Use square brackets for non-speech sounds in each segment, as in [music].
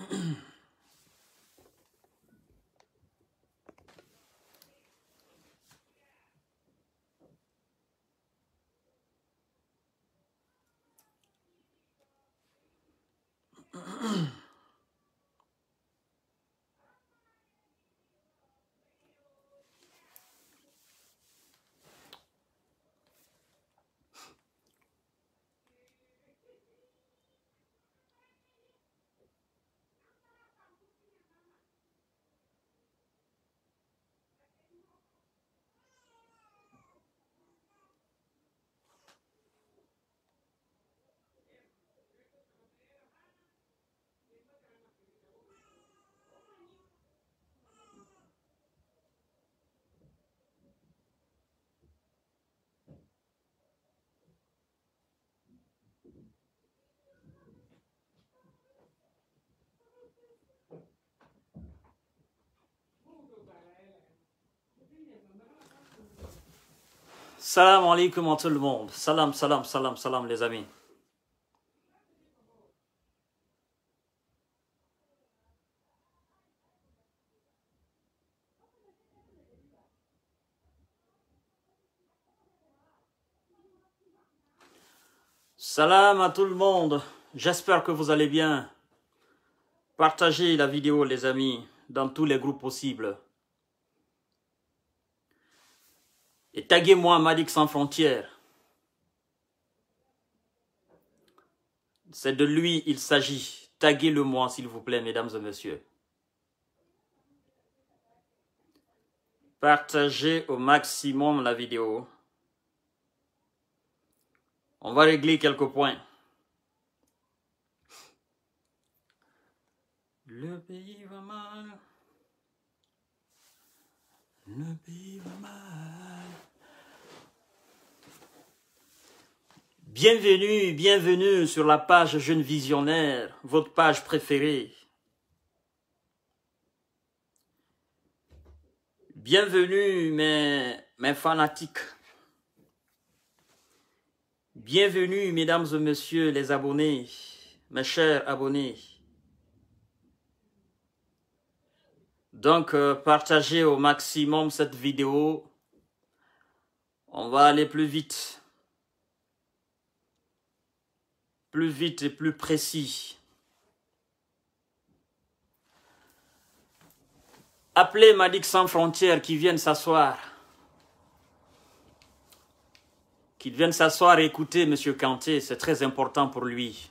Mm-hmm. [clears throat] Salam alaikum à tout le monde. Salam, salam, salam, salam les amis. Salam à tout le monde. J'espère que vous allez bien. Partagez la vidéo les amis dans tous les groupes possibles. et taguez-moi Malik sans frontières. C'est de lui il s'agit. Taguez-le-moi, s'il vous plaît, mesdames et messieurs. Partagez au maximum la vidéo. On va régler quelques points. Le pays va mal. Le pays va mal. Bienvenue, bienvenue sur la page Jeune Visionnaire, votre page préférée. Bienvenue mes, fanatiques. Bienvenue mesdames et messieurs les abonnés, mes chers abonnés. Donc euh, partagez au maximum cette vidéo. On va aller plus vite. plus vite et plus précis. Appelez Malik sans frontières qui viennent s'asseoir. Qu'il vienne s'asseoir et écouter M. Kanté. c'est très important pour lui.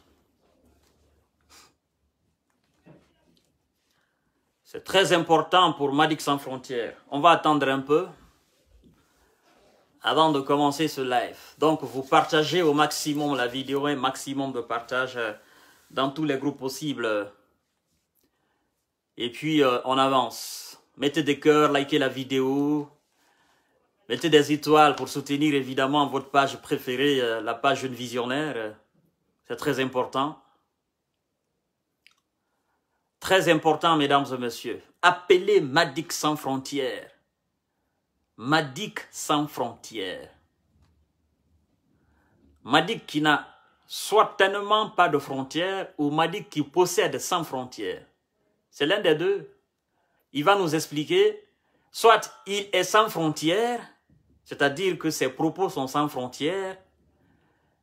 C'est très important pour Malik sans frontières. On va attendre un peu avant de commencer ce live. Donc, vous partagez au maximum la vidéo, un maximum de partage euh, dans tous les groupes possibles. Et puis, euh, on avance. Mettez des cœurs, likez la vidéo. Mettez des étoiles pour soutenir évidemment votre page préférée, euh, la page de Visionnaire. C'est très important. Très important, mesdames et messieurs. Appelez Madix sans frontières. Madik sans frontières. Madik qui n'a certainement pas de frontières ou Madik qui possède sans frontières. C'est l'un des deux. Il va nous expliquer, soit il est sans frontières, c'est-à-dire que ses propos sont sans frontières,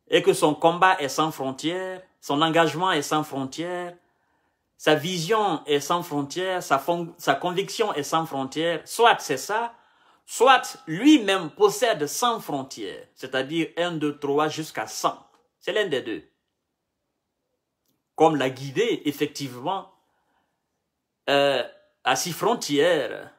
et que son combat est sans frontières, son engagement est sans frontières, sa vision est sans frontières, sa, sa conviction est sans frontières, soit c'est ça, soit lui-même possède 100 frontières, c'est-à-dire 1, 2, 3 jusqu'à 100. C'est l'un des deux. Comme l'a guidé effectivement euh, à six frontières,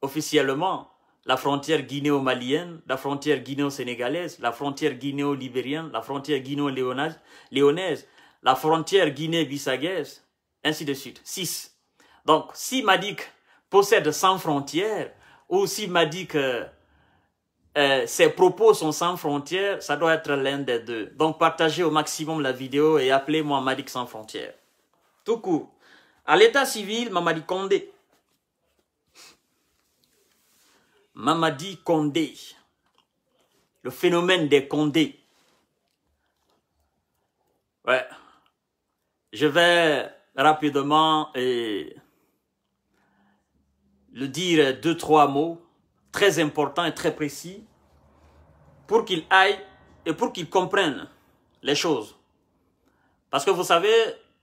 officiellement, la frontière guinéo-malienne, la frontière guinéo-sénégalaise, la frontière guinéo-libérienne, la frontière guinéo-léonaise, la frontière guinée-bissagaise, ainsi de suite. 6. Donc, si Madik possède 100 frontières, aussi m'a dit que euh, ses propos sont sans frontières, ça doit être l'un des deux. Donc partagez au maximum la vidéo et appelez-moi Malik sans frontières. Tout court. À l'état civil, Mamadi Condé. Mamadi Condé. Le phénomène des Condés. Ouais. Je vais rapidement et le dire deux, trois mots très importants et très précis pour qu'il aille et pour qu'il comprenne les choses. Parce que vous savez,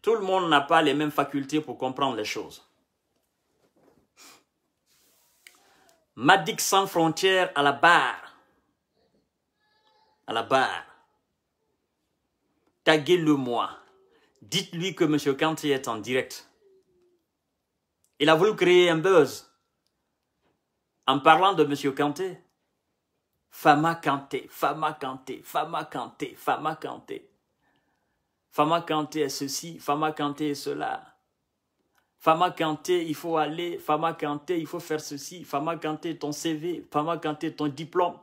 tout le monde n'a pas les mêmes facultés pour comprendre les choses. Madik sans frontières à la barre. À la barre. Taguez-le-moi. Dites-lui que M. Kanti est en direct. Il a voulu créer un buzz en parlant de M. Kanté. Fama Kanté, Fama Kanté, Fama Kanté, Fama Kanté. Fama Kanté est ceci, Fama Kanté est cela. Fama Kanté, il faut aller, Fama Kanté, il faut faire ceci, Fama Kanté, ton CV, Fama Kanté, ton diplôme.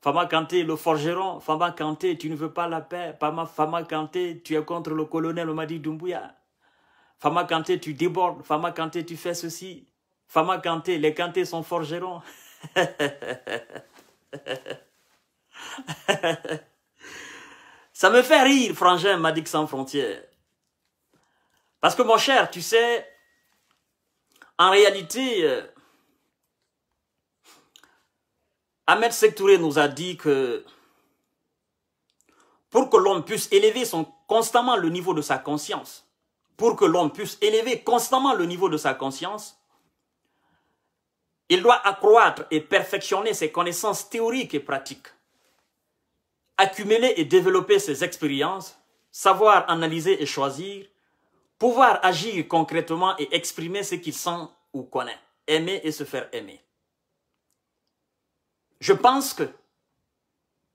Fama Kanté, le forgeron, Fama Kanté, tu ne veux pas la paix, Fama, Kanté, tu es contre le colonel Omadi Doumbouya. Fama Kanté, tu débordes, Fama Kanté, tu fais ceci, Fama Kanté, les Kantés sont forgerons. Ça me fait rire, Frangin m'a dit sans frontières. Parce que mon cher, tu sais, en réalité, euh, Ahmed Sektouré nous a dit que pour que l'homme puisse élever constamment le niveau de sa conscience, pour que l'homme puisse élever constamment le niveau de sa conscience, il doit accroître et perfectionner ses connaissances théoriques et pratiques, accumuler et développer ses expériences, savoir analyser et choisir, pouvoir agir concrètement et exprimer ce qu'il sent ou connaît, aimer et se faire aimer. Je pense que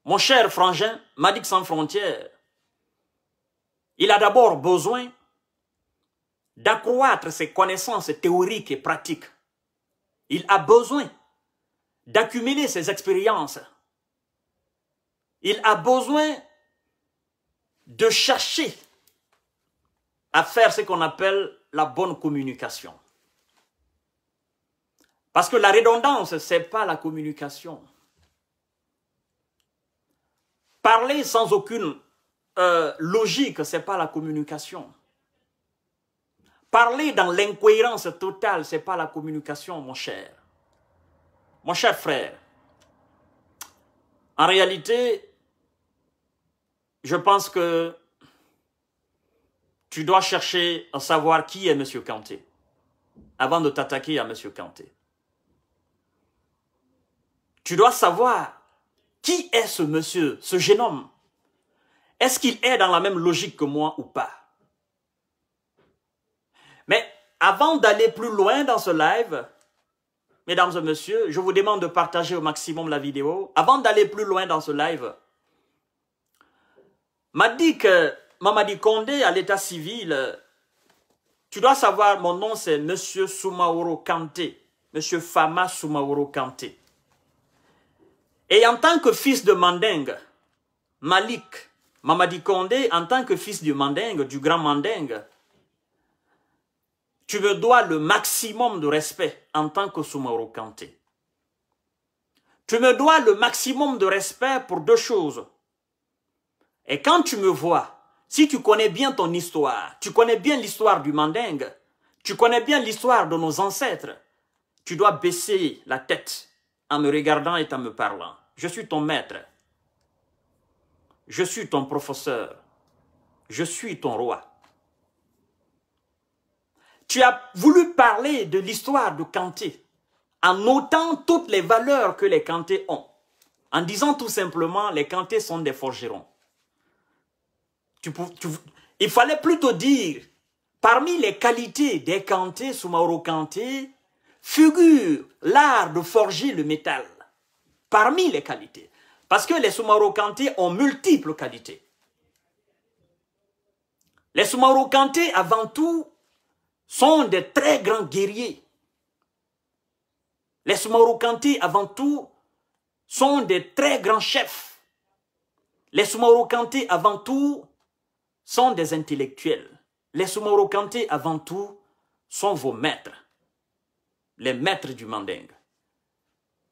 mon cher frangin, Madic sans frontières, il a d'abord besoin d'accroître ses connaissances théoriques et pratiques, il a besoin d'accumuler ses expériences. Il a besoin de chercher à faire ce qu'on appelle la bonne communication. Parce que la redondance, ce n'est pas la communication. Parler sans aucune euh, logique, ce n'est pas la communication. Parler dans l'incohérence totale, ce n'est pas la communication, mon cher. Mon cher frère, en réalité, je pense que tu dois chercher à savoir qui est M. Kanté avant de t'attaquer à M. Kanté. Tu dois savoir qui est ce monsieur, ce jeune homme. Est-ce qu'il est dans la même logique que moi ou pas mais avant d'aller plus loin dans ce live, mesdames et messieurs, je vous demande de partager au maximum la vidéo. Avant d'aller plus loin dans ce live, m'a dit que Mamadi Condé à l'état civil, tu dois savoir, mon nom c'est Monsieur Soumaoro Kanté, Monsieur Fama Soumaoro Kanté. Et en tant que fils de Mandingue, Malik, Mamadi Condé, en tant que fils du Mandingue, du grand Mandingue, tu me dois le maximum de respect en tant que Soumaoro Kanté. Tu me dois le maximum de respect pour deux choses. Et quand tu me vois, si tu connais bien ton histoire, tu connais bien l'histoire du Mandingue, tu connais bien l'histoire de nos ancêtres, tu dois baisser la tête en me regardant et en me parlant. Je suis ton maître. Je suis ton professeur. Je suis ton roi. Tu as voulu parler de l'histoire de Kanté en notant toutes les valeurs que les Kanté ont, en disant tout simplement les Kanté sont des forgerons. Tu, il fallait plutôt dire parmi les qualités des Kanté, soumaro Kanté, figure l'art de forger le métal. Parmi les qualités. Parce que les soumaro Kanté ont multiples qualités. Les soumaro Kanté, avant tout, sont des très grands guerriers. Les Kanté avant tout, sont des très grands chefs. Les Kanté avant tout, sont des intellectuels. Les Kanté avant tout, sont vos maîtres, les maîtres du Mandingue.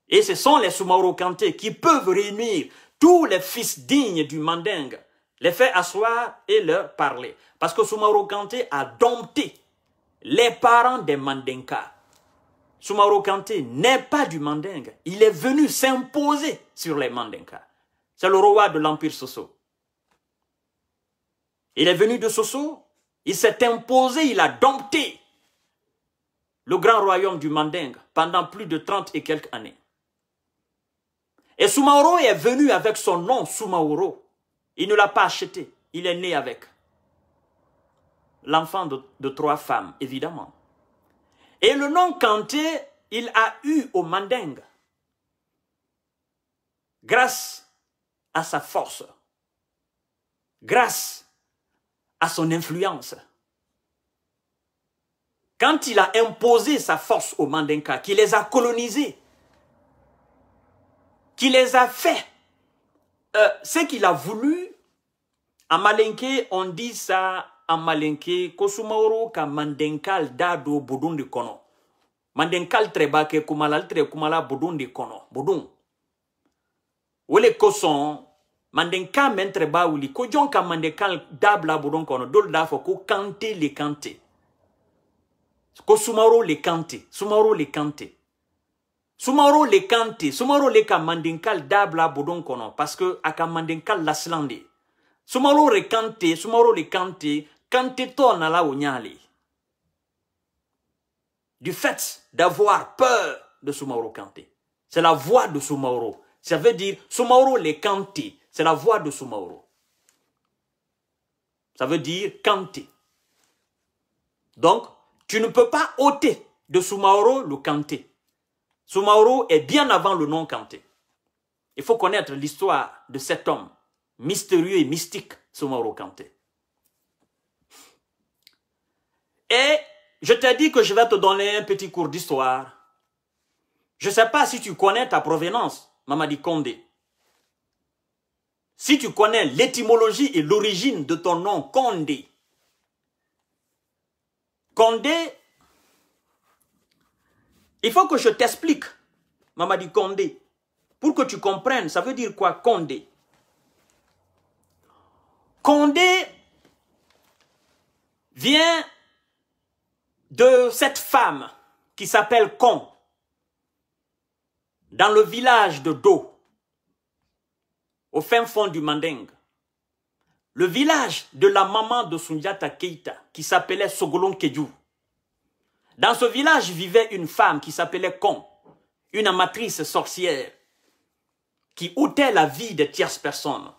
Et ce sont les Kanté qui peuvent réunir tous les fils dignes du Mandingue, les faire asseoir et leur parler. Parce que Soumarokanté a dompté les parents des Mandinka, Soumaro Kanté n'est pas du Mandingue. Il est venu s'imposer sur les Mandinka. C'est le roi de l'Empire Soso. Il est venu de Soso, il s'est imposé, il a dompté le grand royaume du Mandingue pendant plus de 30 et quelques années. Et Soumaoro est venu avec son nom Soumaoro. Il ne l'a pas acheté, il est né avec l'enfant de, trois femmes, évidemment. Et le nom Kanté, il a eu au Mandingue, grâce à sa force, grâce à son influence. Quand il a imposé sa force au Mandinka, qui les a colonisés, qui les a fait euh, ce qu'il a voulu, à Malinké, on dit ça a malenke ko sumaworo ka mandenkal da do budun de kɔnɔ mandenkal tɛrɛ b'a kɛ kuma la ale tɛrɛ kuma la budun de kɔnɔ budun o le kosɔn mandenkan mɛn tɛrɛ b'a wuli ko jɔn ka mandenkan da bila budun kɔnɔ dɔw de b'a fɔ ko kante le kante ko sumaworo le kante sumaworo le kante sumaworo le kante sumaworo le ka mandenkal da bila budun kɔnɔ parce que a ka mandenkal lasilan de sumaworo le kante sumaworo le kante Quand ton ala nyali, du fait d'avoir peur de Soumaoro Kanté, c'est la voix de Soumaoro. Ça veut dire Soumaoro les Kanté, c'est la voix de Soumaoro. Ça veut dire Kanté. Donc, tu ne peux pas ôter de Soumaoro le Kanté. Soumaoro est bien avant le nom Kanté. Il faut connaître l'histoire de cet homme mystérieux et mystique, Soumaoro Kanté. Et je t'ai dit que je vais te donner un petit cours d'histoire. Je ne sais pas si tu connais ta provenance, Mamadi Condé. Si tu connais l'étymologie et l'origine de ton nom, Condé. Condé, il faut que je t'explique, Mamadi Condé, pour que tu comprennes, ça veut dire quoi, Condé Condé vient de cette femme qui s'appelle Con, dans le village de Do, au fin fond du Manding, le village de la maman de Sundiata Keita, qui s'appelait Sogolon Kedjou. Dans ce village vivait une femme qui s'appelait con une amatrice sorcière, qui ôtait la vie des tierces personnes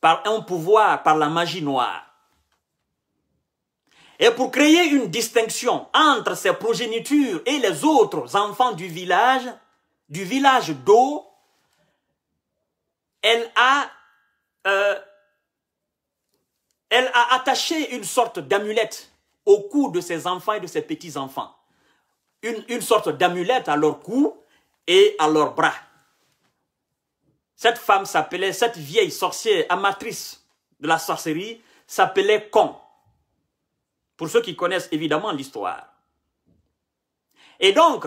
par un pouvoir, par la magie noire. Et pour créer une distinction entre ses progénitures et les autres enfants du village, du village d'eau, euh, elle a, attaché une sorte d'amulette au cou de ses enfants et de ses petits-enfants. Une, une sorte d'amulette à leur cou et à leurs bras. Cette femme s'appelait, cette vieille sorcière amatrice de la sorcellerie s'appelait Con. Pour ceux qui connaissent évidemment l'histoire. Et donc,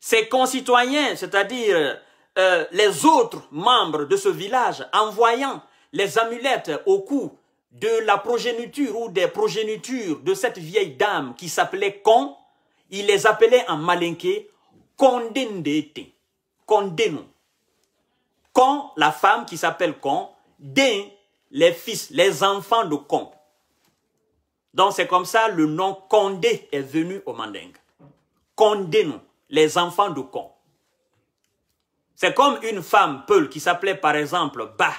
ces concitoyens, c'est-à-dire euh, les autres membres de ce village, en voyant les amulettes au cou de la progéniture ou des progénitures de cette vieille dame qui s'appelait Con, il les appelait en malinqué con Kondeno. Con la femme qui s'appelle Con, Den, les fils, les enfants de Con. Donc c'est comme ça le nom Condé est venu au Mandingue. Condé, nous, les enfants de Con. C'est comme une femme Peul qui s'appelait par exemple Ba,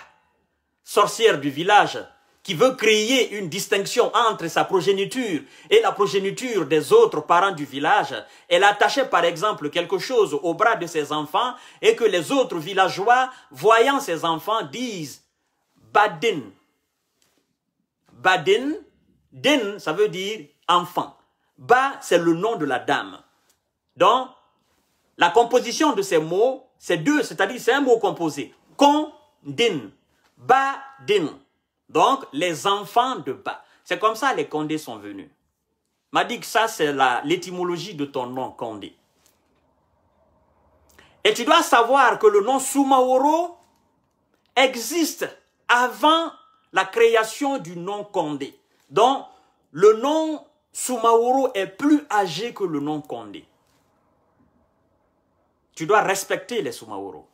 sorcière du village, qui veut créer une distinction entre sa progéniture et la progéniture des autres parents du village, elle attachait par exemple quelque chose au bras de ses enfants et que les autres villageois, voyant ses enfants, disent Badin. Badin Den, ça veut dire enfant. Ba, c'est le nom de la dame. Donc, la composition de ces mots, c'est deux, c'est-à-dire c'est un mot composé. Kon, din, ba, din. Donc, les enfants de ba. C'est comme ça les Condés sont venus. M'a dit que ça, c'est l'étymologie de ton nom, Condé. Et tu dois savoir que le nom Soumaoro existe avant la création du nom Condé. Donc, le nom Soumaoro est plus âgé que le nom Condé. Tu dois respecter les Soumaoro.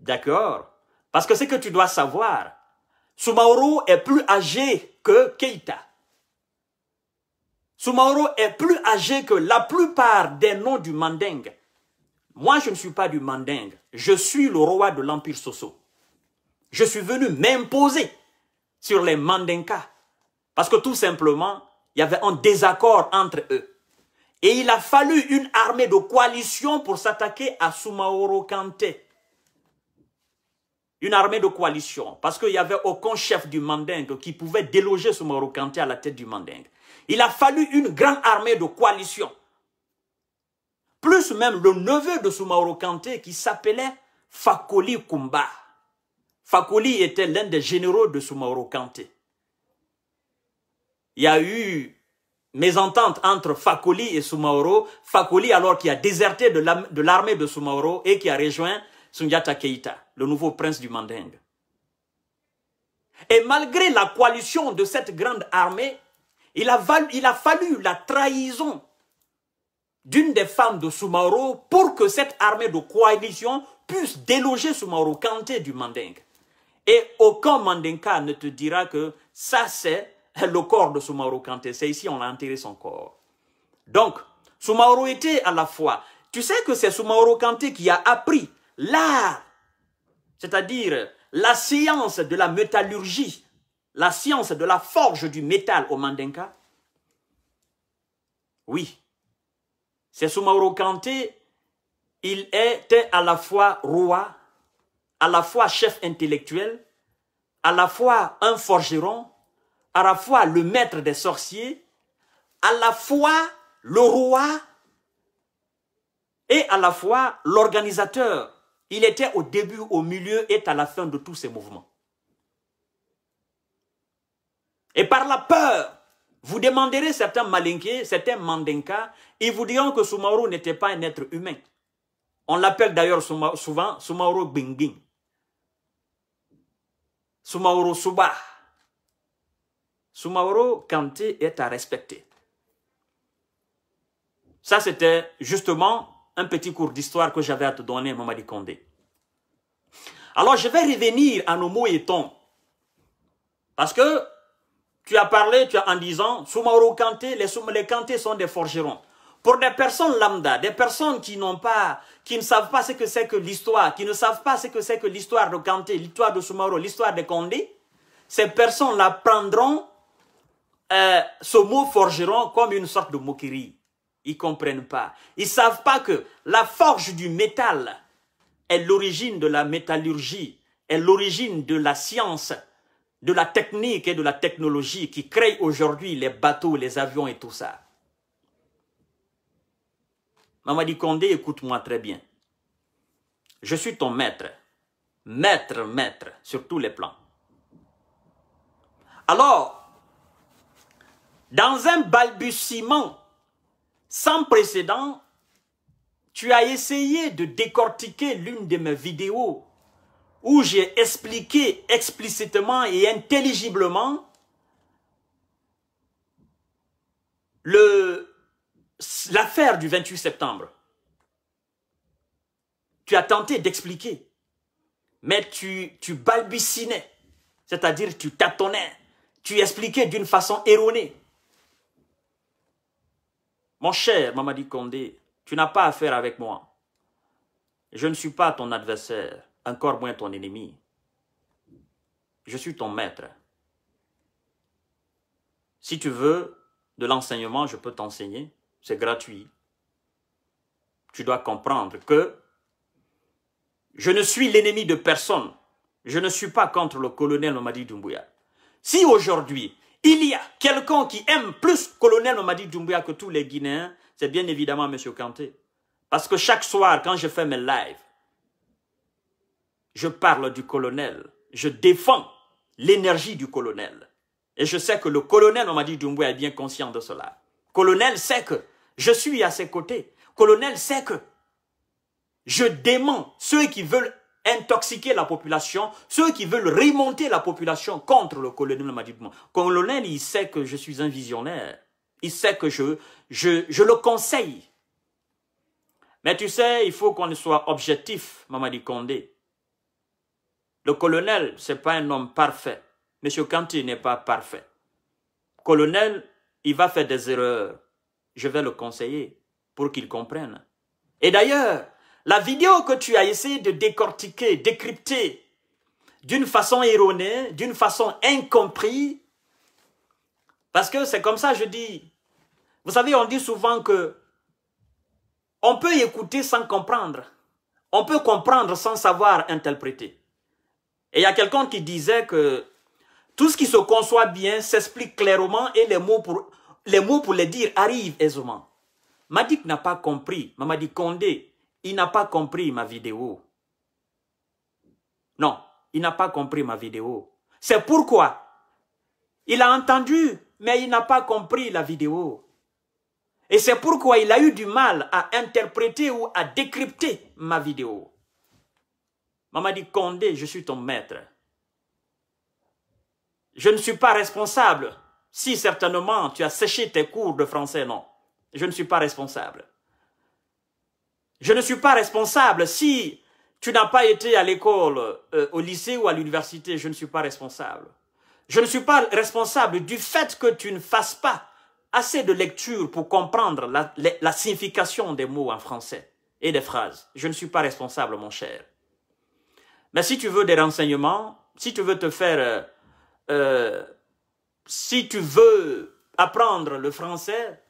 D'accord Parce que ce que tu dois savoir, Soumaoro est plus âgé que Keita. Soumaoro est plus âgé que la plupart des noms du Mandingue. Moi, je ne suis pas du Mandingue. Je suis le roi de l'Empire Soso. Je suis venu m'imposer sur les Mandinka. Parce que tout simplement, il y avait un désaccord entre eux. Et il a fallu une armée de coalition pour s'attaquer à Soumaoro Kanté. Une armée de coalition. Parce qu'il n'y avait aucun chef du Mandingue qui pouvait déloger Soumaoro Kanté à la tête du Mandingue. Il a fallu une grande armée de coalition. Plus même le neveu de Soumaoro Kanté qui s'appelait Fakoli Kumba. Fakoli était l'un des généraux de Soumaoro Kanté. Il y a eu mésentente entre Fakoli et Soumaoro. Fakoli, alors qui a déserté de l'armée de Soumaoro et qui a rejoint Sundiata Keita, le nouveau prince du Mandingue. Et malgré la coalition de cette grande armée, il a, fallu la trahison d'une des femmes de Soumaoro pour que cette armée de coalition puisse déloger Soumaoro Kanté du Mandingue. Et aucun Mandinka ne te dira que ça, c'est le corps de Soumaoro Kanté. C'est ici, on a enterré son corps. Donc, Soumaoro était à la fois. Tu sais que c'est Soumaoro Kanté qui a appris l'art, c'est-à-dire la science de la métallurgie, la science de la forge du métal au Mandinka. Oui, c'est Soumaoro Kanté. Il était à la fois roi à la fois chef intellectuel, à la fois un forgeron, à la fois le maître des sorciers, à la fois le roi et à la fois l'organisateur. Il était au début, au milieu et à la fin de tous ces mouvements. Et par la peur, vous demanderez certains malinqués, certains mandinka, ils vous diront que Soumaoro n'était pas un être humain. On l'appelle d'ailleurs souvent Sumauro Binging, Sumauro Suba, Sumauro Kanté est à respecter. Ça, c'était justement un petit cours d'histoire que j'avais à te donner, Mamadi Kondé. Alors, je vais revenir à nos mots et tons. Parce que tu as parlé, tu as en disant, Sumauro Kanté, les, les Kanté sont des forgerons. Pour des personnes lambda, des personnes qui n'ont pas, qui ne savent pas ce que c'est que l'histoire, qui ne savent pas ce que c'est que l'histoire de Kanté, l'histoire de Soumaoro, l'histoire de Condé, ces personnes l'apprendront, euh, ce mot forgeront comme une sorte de moquerie. Ils comprennent pas. Ils savent pas que la forge du métal est l'origine de la métallurgie, est l'origine de la science, de la technique et de la technologie qui crée aujourd'hui les bateaux, les avions et tout ça. Mamadi Condé, écoute-moi très bien. Je suis ton maître. Maître, maître, sur tous les plans. Alors, dans un balbutiement sans précédent, tu as essayé de décortiquer l'une de mes vidéos où j'ai expliqué explicitement et intelligiblement le l'affaire du 28 septembre, tu as tenté d'expliquer, mais tu, tu balbutinais, c'est-à-dire tu tâtonnais, tu expliquais d'une façon erronée. Mon cher Mamadi Condé, tu n'as pas affaire avec moi. Je ne suis pas ton adversaire, encore moins ton ennemi. Je suis ton maître. Si tu veux de l'enseignement, je peux t'enseigner c'est gratuit. Tu dois comprendre que je ne suis l'ennemi de personne. Je ne suis pas contre le colonel Mamadi Doumbouya. Si aujourd'hui, il y a quelqu'un qui aime plus le colonel Mamadi Doumbouya que tous les Guinéens, c'est bien évidemment M. Kanté. Parce que chaque soir, quand je fais mes lives, je parle du colonel. Je défends l'énergie du colonel. Et je sais que le colonel Mamadi Doumbouya est bien conscient de cela. Colonel sait que je suis à ses côtés. Colonel sait que je dément ceux qui veulent intoxiquer la population, ceux qui veulent remonter la population contre le colonel Le Colonel, il sait que je suis un visionnaire. Il sait que je, je, je le conseille. Mais tu sais, il faut qu'on soit objectif, Mamadi Condé. Le colonel, c'est pas un homme parfait. Monsieur Canty n'est pas parfait. Colonel, il va faire des erreurs je vais le conseiller pour qu'il comprenne. Et d'ailleurs, la vidéo que tu as essayé de décortiquer, décrypter d'une façon erronée, d'une façon incomprise, parce que c'est comme ça je dis. Vous savez, on dit souvent que on peut écouter sans comprendre. On peut comprendre sans savoir interpréter. Et il y a quelqu'un qui disait que tout ce qui se conçoit bien s'explique clairement et les mots pour, les mots pour les dire arrivent aisément. Madik n'a pas compris, dit, Condé, il n'a pas compris ma vidéo. Non, il n'a pas compris ma vidéo. C'est pourquoi il a entendu, mais il n'a pas compris la vidéo. Et c'est pourquoi il a eu du mal à interpréter ou à décrypter ma vidéo. dit, Condé, je suis ton maître. Je ne suis pas responsable si certainement tu as séché tes cours de français, non. Je ne suis pas responsable. Je ne suis pas responsable si tu n'as pas été à l'école, euh, au lycée ou à l'université. Je ne suis pas responsable. Je ne suis pas responsable du fait que tu ne fasses pas assez de lecture pour comprendre la, signification des mots en français et des phrases. Je ne suis pas responsable, mon cher. Mais si tu veux des renseignements, si tu veux te faire euh, euh, si tu veux apprendre le français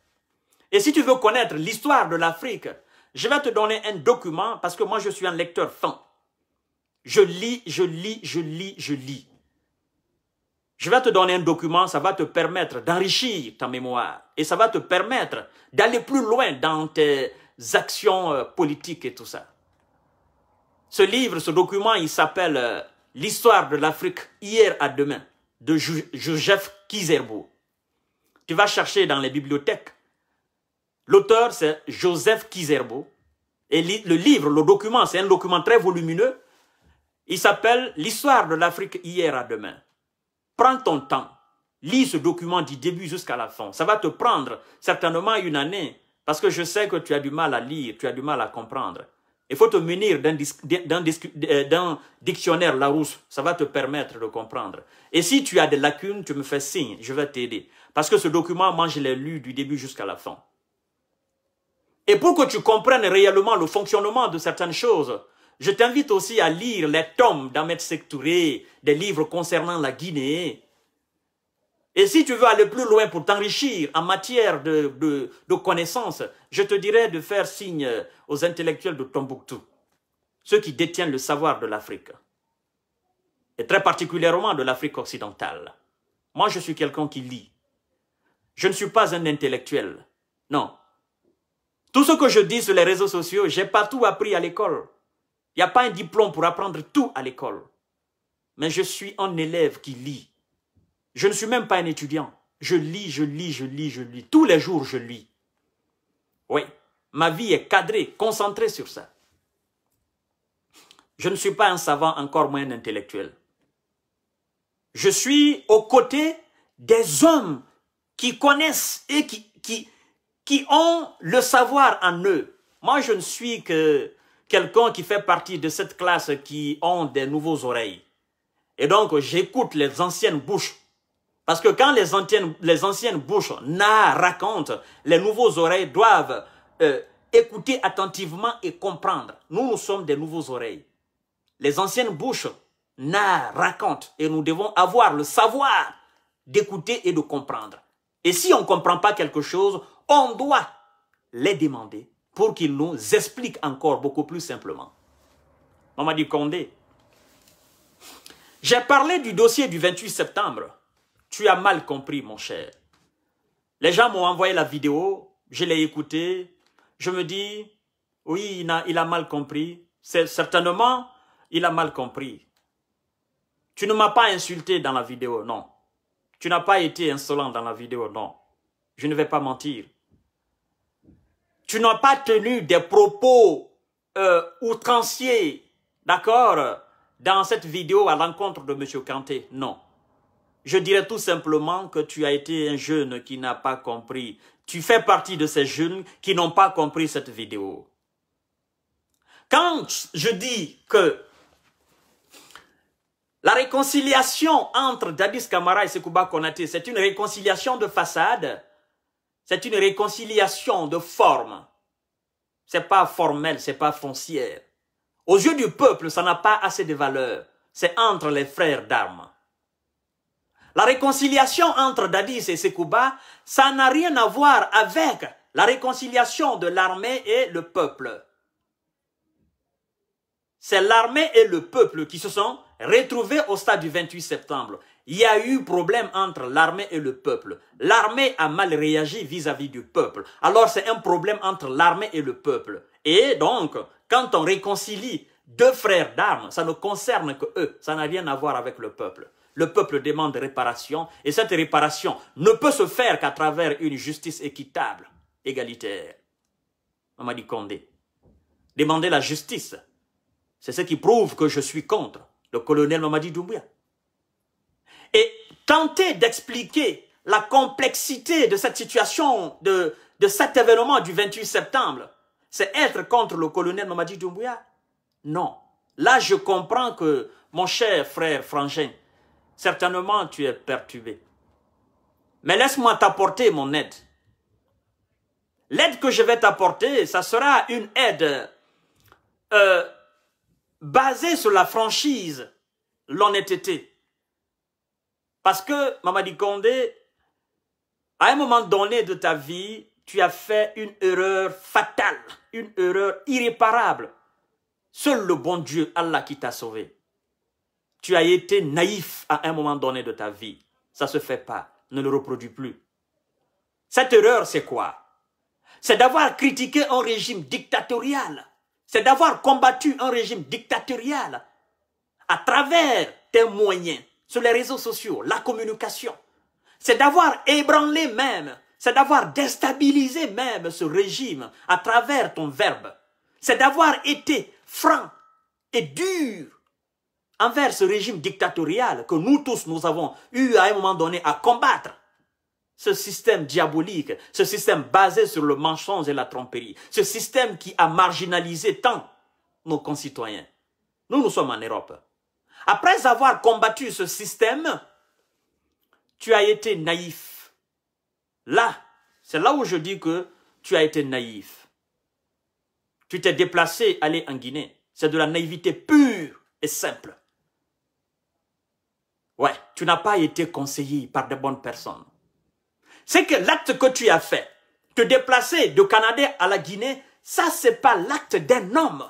et si tu veux connaître l'histoire de l'Afrique, je vais te donner un document parce que moi, je suis un lecteur fin. Je lis, je lis, je lis, je lis. Je vais te donner un document, ça va te permettre d'enrichir ta mémoire et ça va te permettre d'aller plus loin dans tes actions euh, politiques et tout ça. Ce livre, ce document, il s'appelle euh, L'histoire de l'Afrique hier à demain de Joseph Kizerbo. Tu vas chercher dans les bibliothèques. L'auteur, c'est Joseph Kizerbo. Et le livre, le document, c'est un document très volumineux. Il s'appelle L'histoire de l'Afrique hier à demain. Prends ton temps. Lis ce document du début jusqu'à la fin. Ça va te prendre certainement une année parce que je sais que tu as du mal à lire, tu as du mal à comprendre. Il faut te munir euh, d'un dictionnaire Larousse. Ça va te permettre de comprendre. Et si tu as des lacunes, tu me fais signe. Je vais t'aider. Parce que ce document, moi, je l'ai lu du début jusqu'à la fin. Et pour que tu comprennes réellement le fonctionnement de certaines choses, je t'invite aussi à lire les tomes d'Ahmed Sektouré, des livres concernant la Guinée, et si tu veux aller plus loin pour t'enrichir en matière de, de, connaissances, je te dirais de faire signe aux intellectuels de Tombouctou, ceux qui détiennent le savoir de l'Afrique, et très particulièrement de l'Afrique occidentale. Moi, je suis quelqu'un qui lit. Je ne suis pas un intellectuel. Non. Tout ce que je dis sur les réseaux sociaux, j'ai pas tout appris à l'école. Il n'y a pas un diplôme pour apprendre tout à l'école. Mais je suis un élève qui lit. Je ne suis même pas un étudiant. Je lis, je lis, je lis, je lis. Tous les jours, je lis. Oui, ma vie est cadrée, concentrée sur ça. Je ne suis pas un savant, encore moins un intellectuel. Je suis aux côtés des hommes qui connaissent et qui, qui, qui ont le savoir en eux. Moi, je ne suis que quelqu'un qui fait partie de cette classe qui ont des nouveaux oreilles. Et donc, j'écoute les anciennes bouches parce que quand les anciennes, les anciennes bouches na racontent, les nouveaux oreilles doivent euh, écouter attentivement et comprendre. Nous, nous sommes des nouveaux oreilles. Les anciennes bouches na racontent et nous devons avoir le savoir d'écouter et de comprendre. Et si on ne comprend pas quelque chose, on doit les demander pour qu'ils nous expliquent encore beaucoup plus simplement. dit « Condé, j'ai parlé du dossier du 28 septembre tu as mal compris, mon cher. Les gens m'ont envoyé la vidéo, je l'ai écoutée. Je me dis, oui, il a, mal compris. Certainement, il a mal compris. Tu ne m'as pas insulté dans la vidéo, non. Tu n'as pas été insolent dans la vidéo, non. Je ne vais pas mentir. Tu n'as pas tenu des propos euh, outranciers, d'accord, dans cette vidéo à l'encontre de M. Kanté, non. Je dirais tout simplement que tu as été un jeune qui n'a pas compris. Tu fais partie de ces jeunes qui n'ont pas compris cette vidéo. Quand je dis que la réconciliation entre Dadis Kamara et Sekouba Konaté, c'est une réconciliation de façade, c'est une réconciliation de forme. C'est pas formel, c'est pas foncière. Aux yeux du peuple, ça n'a pas assez de valeur. C'est entre les frères d'armes. La réconciliation entre Dadis et Sekouba, ça n'a rien à voir avec la réconciliation de l'armée et le peuple. C'est l'armée et le peuple qui se sont retrouvés au stade du 28 septembre. Il y a eu problème entre l'armée et le peuple. L'armée a mal réagi vis-à-vis du peuple. Alors c'est un problème entre l'armée et le peuple. Et donc, quand on réconcilie deux frères d'armes, ça ne concerne que eux. Ça n'a rien à voir avec le peuple. Le peuple demande réparation et cette réparation ne peut se faire qu'à travers une justice équitable, égalitaire. Mamadi Condé, demander la justice, c'est ce qui prouve que je suis contre le colonel Mamadi Doumbouya. Et tenter d'expliquer la complexité de cette situation, de, de cet événement du 28 septembre, c'est être contre le colonel Mamadi Doumbouya Non. Là, je comprends que mon cher frère Frangin, Certainement, tu es perturbé. Mais laisse-moi t'apporter mon aide. L'aide que je vais t'apporter, ça sera une aide euh, basée sur la franchise, l'honnêteté. Parce que, Mamadi Kondé, à un moment donné de ta vie, tu as fait une erreur fatale, une erreur irréparable. Seul le bon Dieu, Allah, qui t'a sauvé. Tu as été naïf à un moment donné de ta vie. Ça ne se fait pas. Ne le reproduis plus. Cette erreur, c'est quoi C'est d'avoir critiqué un régime dictatorial. C'est d'avoir combattu un régime dictatorial à travers tes moyens sur les réseaux sociaux, la communication. C'est d'avoir ébranlé même, c'est d'avoir déstabilisé même ce régime à travers ton verbe. C'est d'avoir été franc et dur envers ce régime dictatorial que nous tous, nous avons eu à un moment donné à combattre. Ce système diabolique, ce système basé sur le mensonge et la tromperie, ce système qui a marginalisé tant nos concitoyens. Nous, nous sommes en Europe. Après avoir combattu ce système, tu as été naïf. Là, c'est là où je dis que tu as été naïf. Tu t'es déplacé, aller en Guinée. C'est de la naïveté pure et simple. Ouais, tu n'as pas été conseillé par de bonnes personnes. C'est que l'acte que tu as fait, te déplacer de Canada à la Guinée, ça, c'est pas l'acte d'un homme.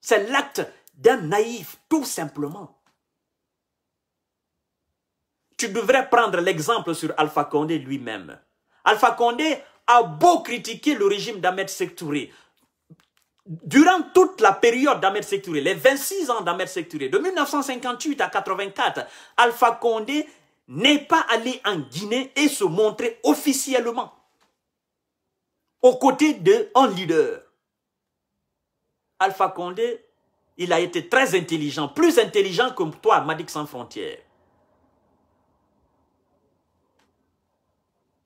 C'est l'acte d'un naïf, tout simplement. Tu devrais prendre l'exemple sur Alpha Condé lui-même. Alpha Condé a beau critiquer le régime d'Ahmed Sektouré, Durant toute la période d'Amer Sektouré, les 26 ans d'Amer Sektouré, de 1958 à 84, Alpha Condé n'est pas allé en Guinée et se montrer officiellement aux côtés d'un leader. Alpha Condé, il a été très intelligent, plus intelligent que toi, Madik Sans Frontières.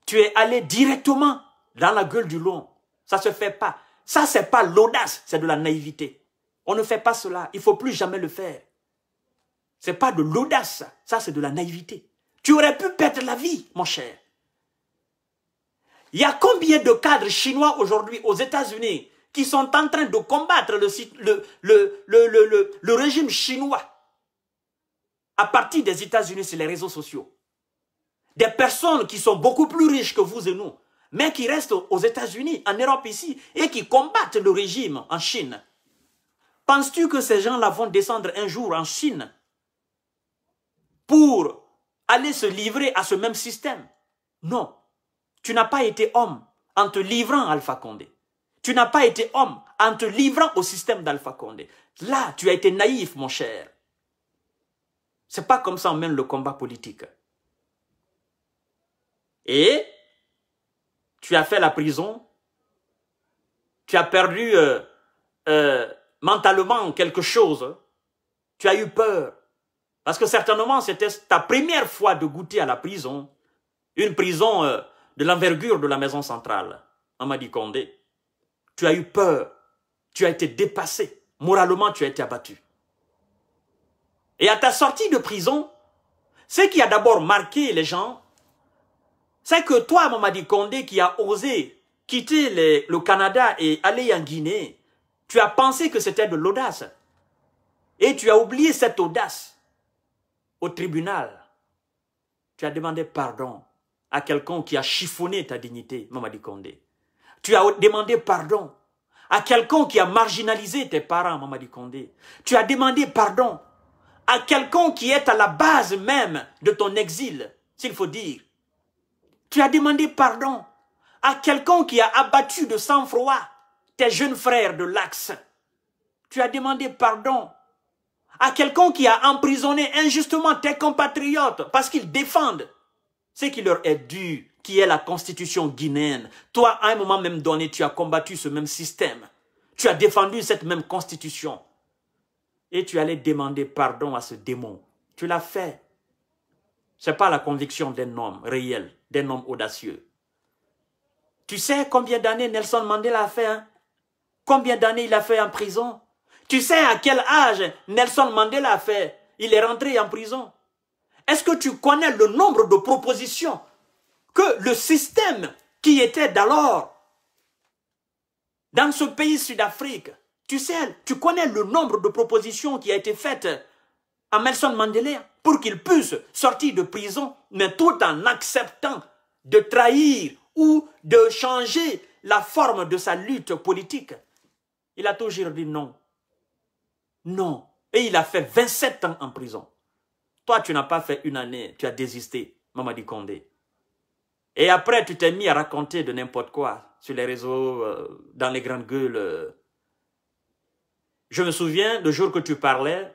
Tu es allé directement dans la gueule du long. Ça ne se fait pas. Ça, c'est pas l'audace, c'est de la naïveté. On ne fait pas cela. Il faut plus jamais le faire. C'est pas de l'audace, ça. c'est de la naïveté. Tu aurais pu perdre la vie, mon cher. Il y a combien de cadres chinois aujourd'hui aux États-Unis qui sont en train de combattre le, le régime chinois à partir des États-Unis sur les réseaux sociaux Des personnes qui sont beaucoup plus riches que vous et nous, mais qui restent aux États-Unis, en Europe ici, et qui combattent le régime en Chine. Penses-tu que ces gens-là vont descendre un jour en Chine pour aller se livrer à ce même système Non. Tu n'as pas été homme en te livrant à Alpha Condé. Tu n'as pas été homme en te livrant au système d'Alpha Condé. Là, tu as été naïf, mon cher. C'est pas comme ça on mène le combat politique. Et tu as fait la prison, tu as perdu euh, euh, mentalement quelque chose, tu as eu peur. Parce que certainement, c'était ta première fois de goûter à la prison, une prison euh, de l'envergure de la maison centrale, Amadi Condé. Tu as eu peur, tu as été dépassé, moralement tu as été abattu. Et à ta sortie de prison, ce qui a d'abord marqué les gens, c'est que toi, Mamadi Condé, qui a osé quitter le Canada et aller en Guinée, tu as pensé que c'était de l'audace. Et tu as oublié cette audace au tribunal. Tu as demandé pardon à quelqu'un qui a chiffonné ta dignité, Mamadi Condé. Tu as demandé pardon à quelqu'un qui a marginalisé tes parents, Mamadi Kondé. Tu as demandé pardon à quelqu'un qui est à la base même de ton exil, s'il faut dire. Tu as demandé pardon à quelqu'un qui a abattu de sang-froid tes jeunes frères de l'Axe. Tu as demandé pardon à quelqu'un qui a emprisonné injustement tes compatriotes parce qu'ils défendent ce qui leur est dû, qui est la constitution guinéenne. Toi, à un moment même donné, tu as combattu ce même système. Tu as défendu cette même constitution. Et tu allais demander pardon à ce démon. Tu l'as fait. Ce n'est pas la conviction d'un homme réel d'un homme audacieux. Tu sais combien d'années Nelson Mandela a fait hein? Combien d'années il a fait en prison Tu sais à quel âge Nelson Mandela a fait Il est rentré en prison. Est-ce que tu connais le nombre de propositions que le système qui était d'alors dans ce pays Sud-Afrique, tu sais, tu connais le nombre de propositions qui a été faites à Nelson Mandela pour qu'il puisse sortir de prison, mais tout en acceptant de trahir ou de changer la forme de sa lutte politique. Il a toujours dit non. Non. Et il a fait 27 ans en prison. Toi, tu n'as pas fait une année, tu as désisté, dit Condé. Et après, tu t'es mis à raconter de n'importe quoi sur les réseaux, euh, dans les grandes gueules. Je me souviens, le jour que tu parlais,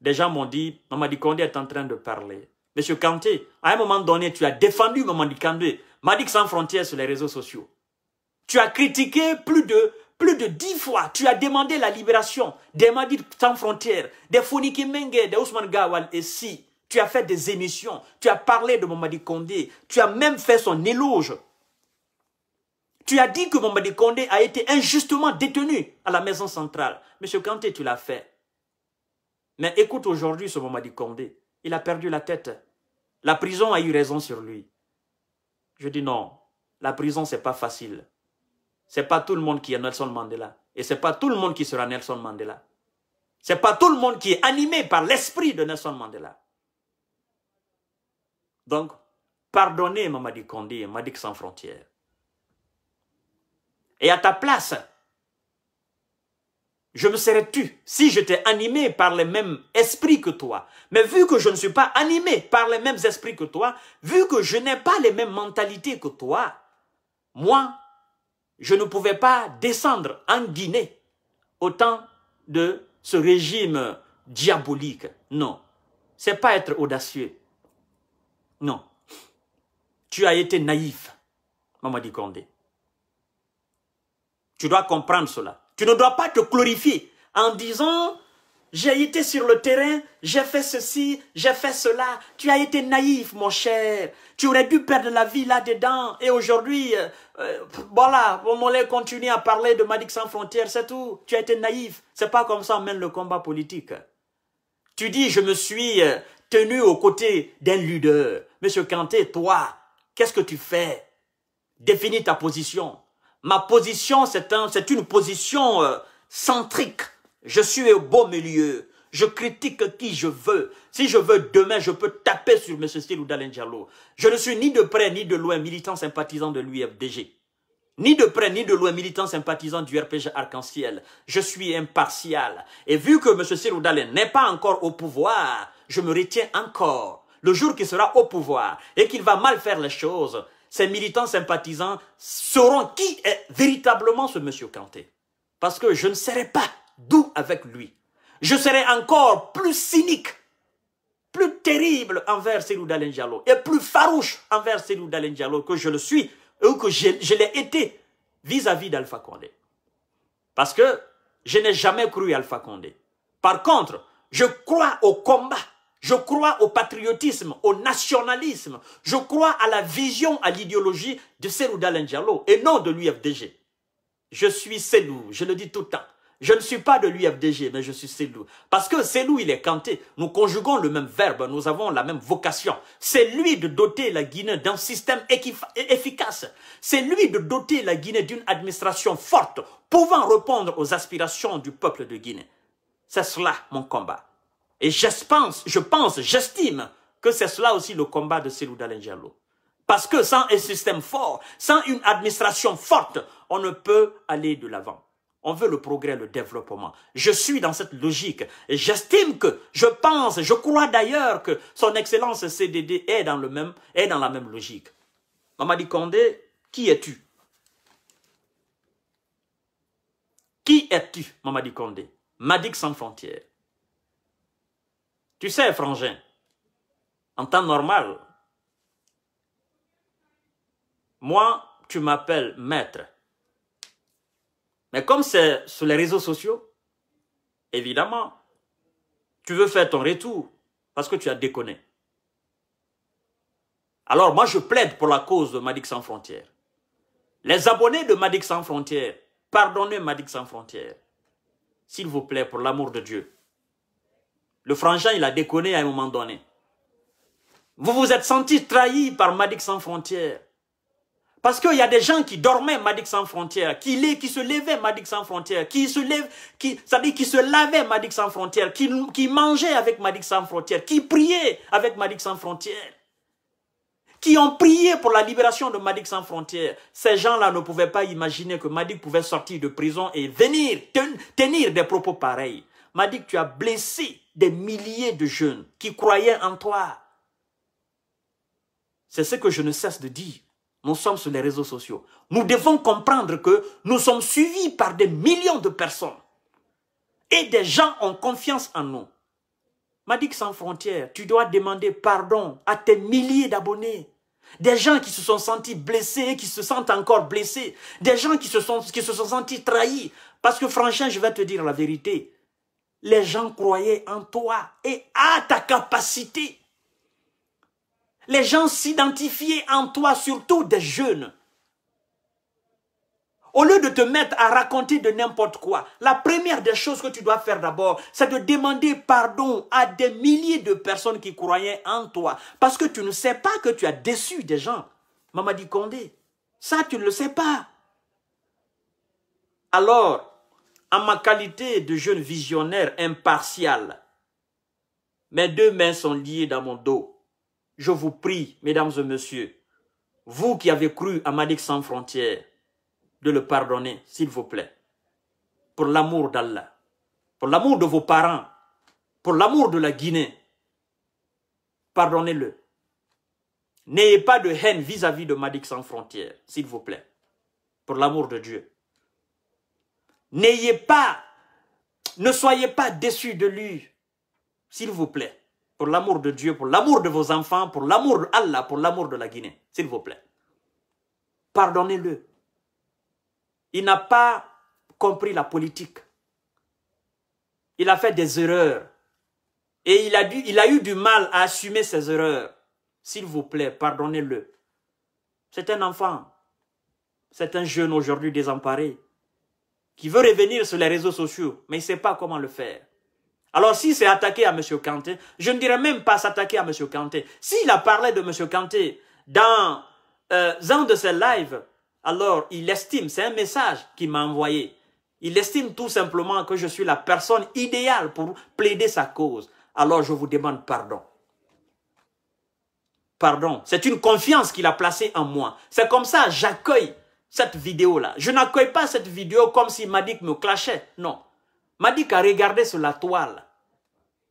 des gens m'ont dit, Mamadi Kondé est en train de parler. Monsieur Kanté, à un moment donné, tu as défendu Mamadi Kondé. Madik sans frontières sur les réseaux sociaux. Tu as critiqué plus de plus de dix fois. Tu as demandé la libération des Madik sans frontières, des Founiki Menge, des Ousmane Gawal et si. Tu as fait des émissions, tu as parlé de Mamadi Kondé, tu as même fait son éloge. Tu as dit que Mamadi Kondé a été injustement détenu à la maison centrale. Monsieur Kanté, tu l'as fait. Mais écoute aujourd'hui ce Mamadi Condé. Il a perdu la tête. La prison a eu raison sur lui. Je dis non, la prison, c'est pas facile. C'est pas tout le monde qui est Nelson Mandela. Et c'est pas tout le monde qui sera Nelson Mandela. C'est pas tout le monde qui est animé par l'esprit de Nelson Mandela. Donc, pardonnez Mamadi Condé et Madik sans frontières. Et à ta place, je me serais tu si j'étais animé par les mêmes esprits que toi. Mais vu que je ne suis pas animé par les mêmes esprits que toi, vu que je n'ai pas les mêmes mentalités que toi, moi, je ne pouvais pas descendre en Guinée au temps de ce régime diabolique. Non, c'est pas être audacieux. Non, tu as été naïf, Mamadi Condé. Tu dois comprendre cela. Tu ne dois pas te glorifier en disant j'ai été sur le terrain, j'ai fait ceci, j'ai fait cela. Tu as été naïf, mon cher. Tu aurais dû perdre la vie là-dedans. Et aujourd'hui, euh, euh, voilà, on allait continuer à parler de Madik sans frontières, c'est tout. Tu as été naïf. C'est pas comme ça on mène le combat politique. Tu dis, je me suis euh, tenu aux côtés d'un ludeur Monsieur Kanté, toi, qu'est-ce que tu fais Définis ta position. Ma position, c'est un, une position euh, centrique. Je suis au beau milieu. Je critique qui je veux. Si je veux, demain, je peux taper sur M. Stilou Diallo. Je ne suis ni de près ni de loin militant sympathisant de l'UFDG. Ni de près ni de loin militant sympathisant du RPG Arc-en-Ciel. Je suis impartial. Et vu que M. Stilou n'est pas encore au pouvoir, je me retiens encore. Le jour qu'il sera au pouvoir et qu'il va mal faire les choses, ces militants sympathisants sauront qui est véritablement ce monsieur Kanté. Parce que je ne serai pas doux avec lui. Je serai encore plus cynique, plus terrible envers Dalen Diallo et plus farouche envers Dalen Diallo que je le suis ou que je, l'ai été vis-à-vis d'Alpha Condé. Parce que je n'ai jamais cru à Alpha Condé. Par contre, je crois au combat je crois au patriotisme, au nationalisme. Je crois à la vision, à l'idéologie de Serouda Diallo et non de l'UFDG. Je suis Selou, je le dis tout le temps. Je ne suis pas de l'UFDG, mais je suis Selou. Parce que Selou, il est canté. Nous conjuguons le même verbe, nous avons la même vocation. C'est lui de doter la Guinée d'un système efficace. C'est lui de doter la Guinée d'une administration forte, pouvant répondre aux aspirations du peuple de Guinée. C'est cela mon combat. Et je pense, je pense, j'estime que c'est cela aussi le combat de Selou Parce que sans un système fort, sans une administration forte, on ne peut aller de l'avant. On veut le progrès, le développement. Je suis dans cette logique. J'estime que, je pense, je crois d'ailleurs que son excellence CDD est dans, le même, est dans la même logique. Mamadi Condé, qui es-tu Qui es-tu, Mamadi Condé Madik sans frontières. Tu sais, frangin, en temps normal, moi, tu m'appelles maître. Mais comme c'est sur les réseaux sociaux, évidemment, tu veux faire ton retour parce que tu as déconné. Alors moi, je plaide pour la cause de Madic Sans Frontières. Les abonnés de Madic Sans Frontières, pardonnez Madic Sans Frontières. S'il vous plaît, pour l'amour de Dieu. Le frangin, il a déconné à un moment donné. Vous vous êtes senti trahi par Madik sans frontières. Parce qu'il y a des gens qui dormaient Madik sans frontières, qui, qui se levaient Madik sans frontières, qui se lèvent, qui, qui se lavaient Madik sans frontières, qui, qui mangeaient avec Madik sans frontières, qui priaient avec Madik sans frontières, qui ont prié pour la libération de Madik sans frontières. Ces gens-là ne pouvaient pas imaginer que Madik pouvait sortir de prison et venir tenir des propos pareils m'a dit que tu as blessé des milliers de jeunes qui croyaient en toi. C'est ce que je ne cesse de dire. Nous sommes sur les réseaux sociaux. Nous devons comprendre que nous sommes suivis par des millions de personnes. Et des gens ont confiance en nous. M'a dit que sans frontières, tu dois demander pardon à tes milliers d'abonnés. Des gens qui se sont sentis blessés et qui se sentent encore blessés. Des gens qui se sont, qui se sont sentis trahis. Parce que franchement, je vais te dire la vérité les gens croyaient en toi et à ta capacité. Les gens s'identifiaient en toi, surtout des jeunes. Au lieu de te mettre à raconter de n'importe quoi, la première des choses que tu dois faire d'abord, c'est de demander pardon à des milliers de personnes qui croyaient en toi. Parce que tu ne sais pas que tu as déçu des gens. Maman dit, Condé, ça tu ne le sais pas. Alors, en ma qualité de jeune visionnaire impartial, mes deux mains sont liées dans mon dos. Je vous prie, mesdames et messieurs, vous qui avez cru à Madix sans frontières, de le pardonner, s'il vous plaît. Pour l'amour d'Allah, pour l'amour de vos parents, pour l'amour de la Guinée, pardonnez-le. N'ayez pas de haine vis-à-vis de Madik sans frontières, s'il vous plaît. Pour l'amour de Dieu. N'ayez pas, ne soyez pas déçus de lui, s'il vous plaît. Pour l'amour de Dieu, pour l'amour de vos enfants, pour l'amour Allah, pour l'amour de la Guinée, s'il vous plaît. Pardonnez-le. Il n'a pas compris la politique. Il a fait des erreurs. Et il a, il a eu du mal à assumer ses erreurs. S'il vous plaît, pardonnez-le. C'est un enfant. C'est un jeune aujourd'hui désemparé qui veut revenir sur les réseaux sociaux, mais il ne sait pas comment le faire. Alors si c'est attaqué à M. Kanté, je ne dirais même pas s'attaquer à M. Kanté. S'il a parlé de M. Kanté dans euh, un de ses lives, alors il estime, c'est un message qu'il m'a envoyé. Il estime tout simplement que je suis la personne idéale pour plaider sa cause. Alors je vous demande pardon. Pardon, c'est une confiance qu'il a placée en moi. C'est comme ça, j'accueille cette vidéo-là. Je n'accueille pas cette vidéo comme si Madik me clashait. Non. Madik a regardé sur la toile.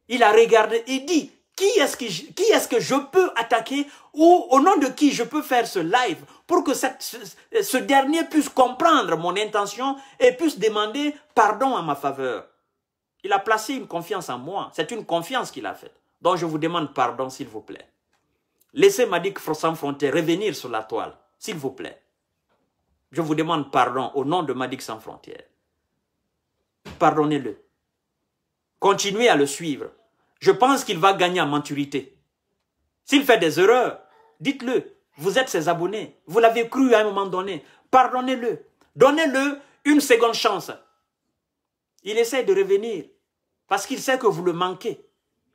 Il a regardé, et dit, qui est-ce est que je peux attaquer ou au nom de qui je peux faire ce live pour que ce, dernier puisse comprendre mon intention et puisse demander pardon à ma faveur. Il a placé une confiance en moi. C'est une confiance qu'il a faite. Donc je vous demande pardon, s'il vous plaît. Laissez Madik sans frontières revenir sur la toile, s'il vous plaît. Je vous demande pardon au nom de Madik sans frontières. Pardonnez-le. Continuez à le suivre. Je pense qu'il va gagner en maturité. S'il fait des erreurs, dites-le. Vous êtes ses abonnés. Vous l'avez cru à un moment donné. Pardonnez-le. Donnez-le une seconde chance. Il essaie de revenir parce qu'il sait que vous le manquez.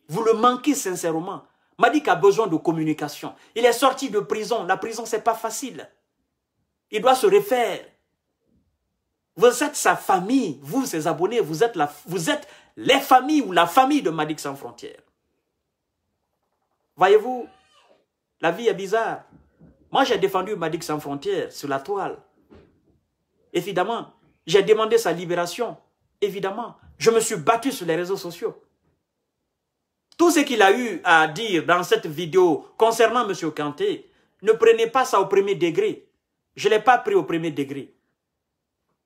Vous le manquez sincèrement. Madik a besoin de communication. Il est sorti de prison. La prison, c'est pas facile. Il doit se refaire. Vous êtes sa famille, vous, ses abonnés, vous êtes, la, vous êtes les familles ou la famille de Madik sans frontières. Voyez-vous, la vie est bizarre. Moi, j'ai défendu Madik sans frontières sur la toile. Évidemment, j'ai demandé sa libération. Évidemment, je me suis battu sur les réseaux sociaux. Tout ce qu'il a eu à dire dans cette vidéo concernant M. Kanté, ne prenez pas ça au premier degré. Je ne l'ai pas pris au premier degré.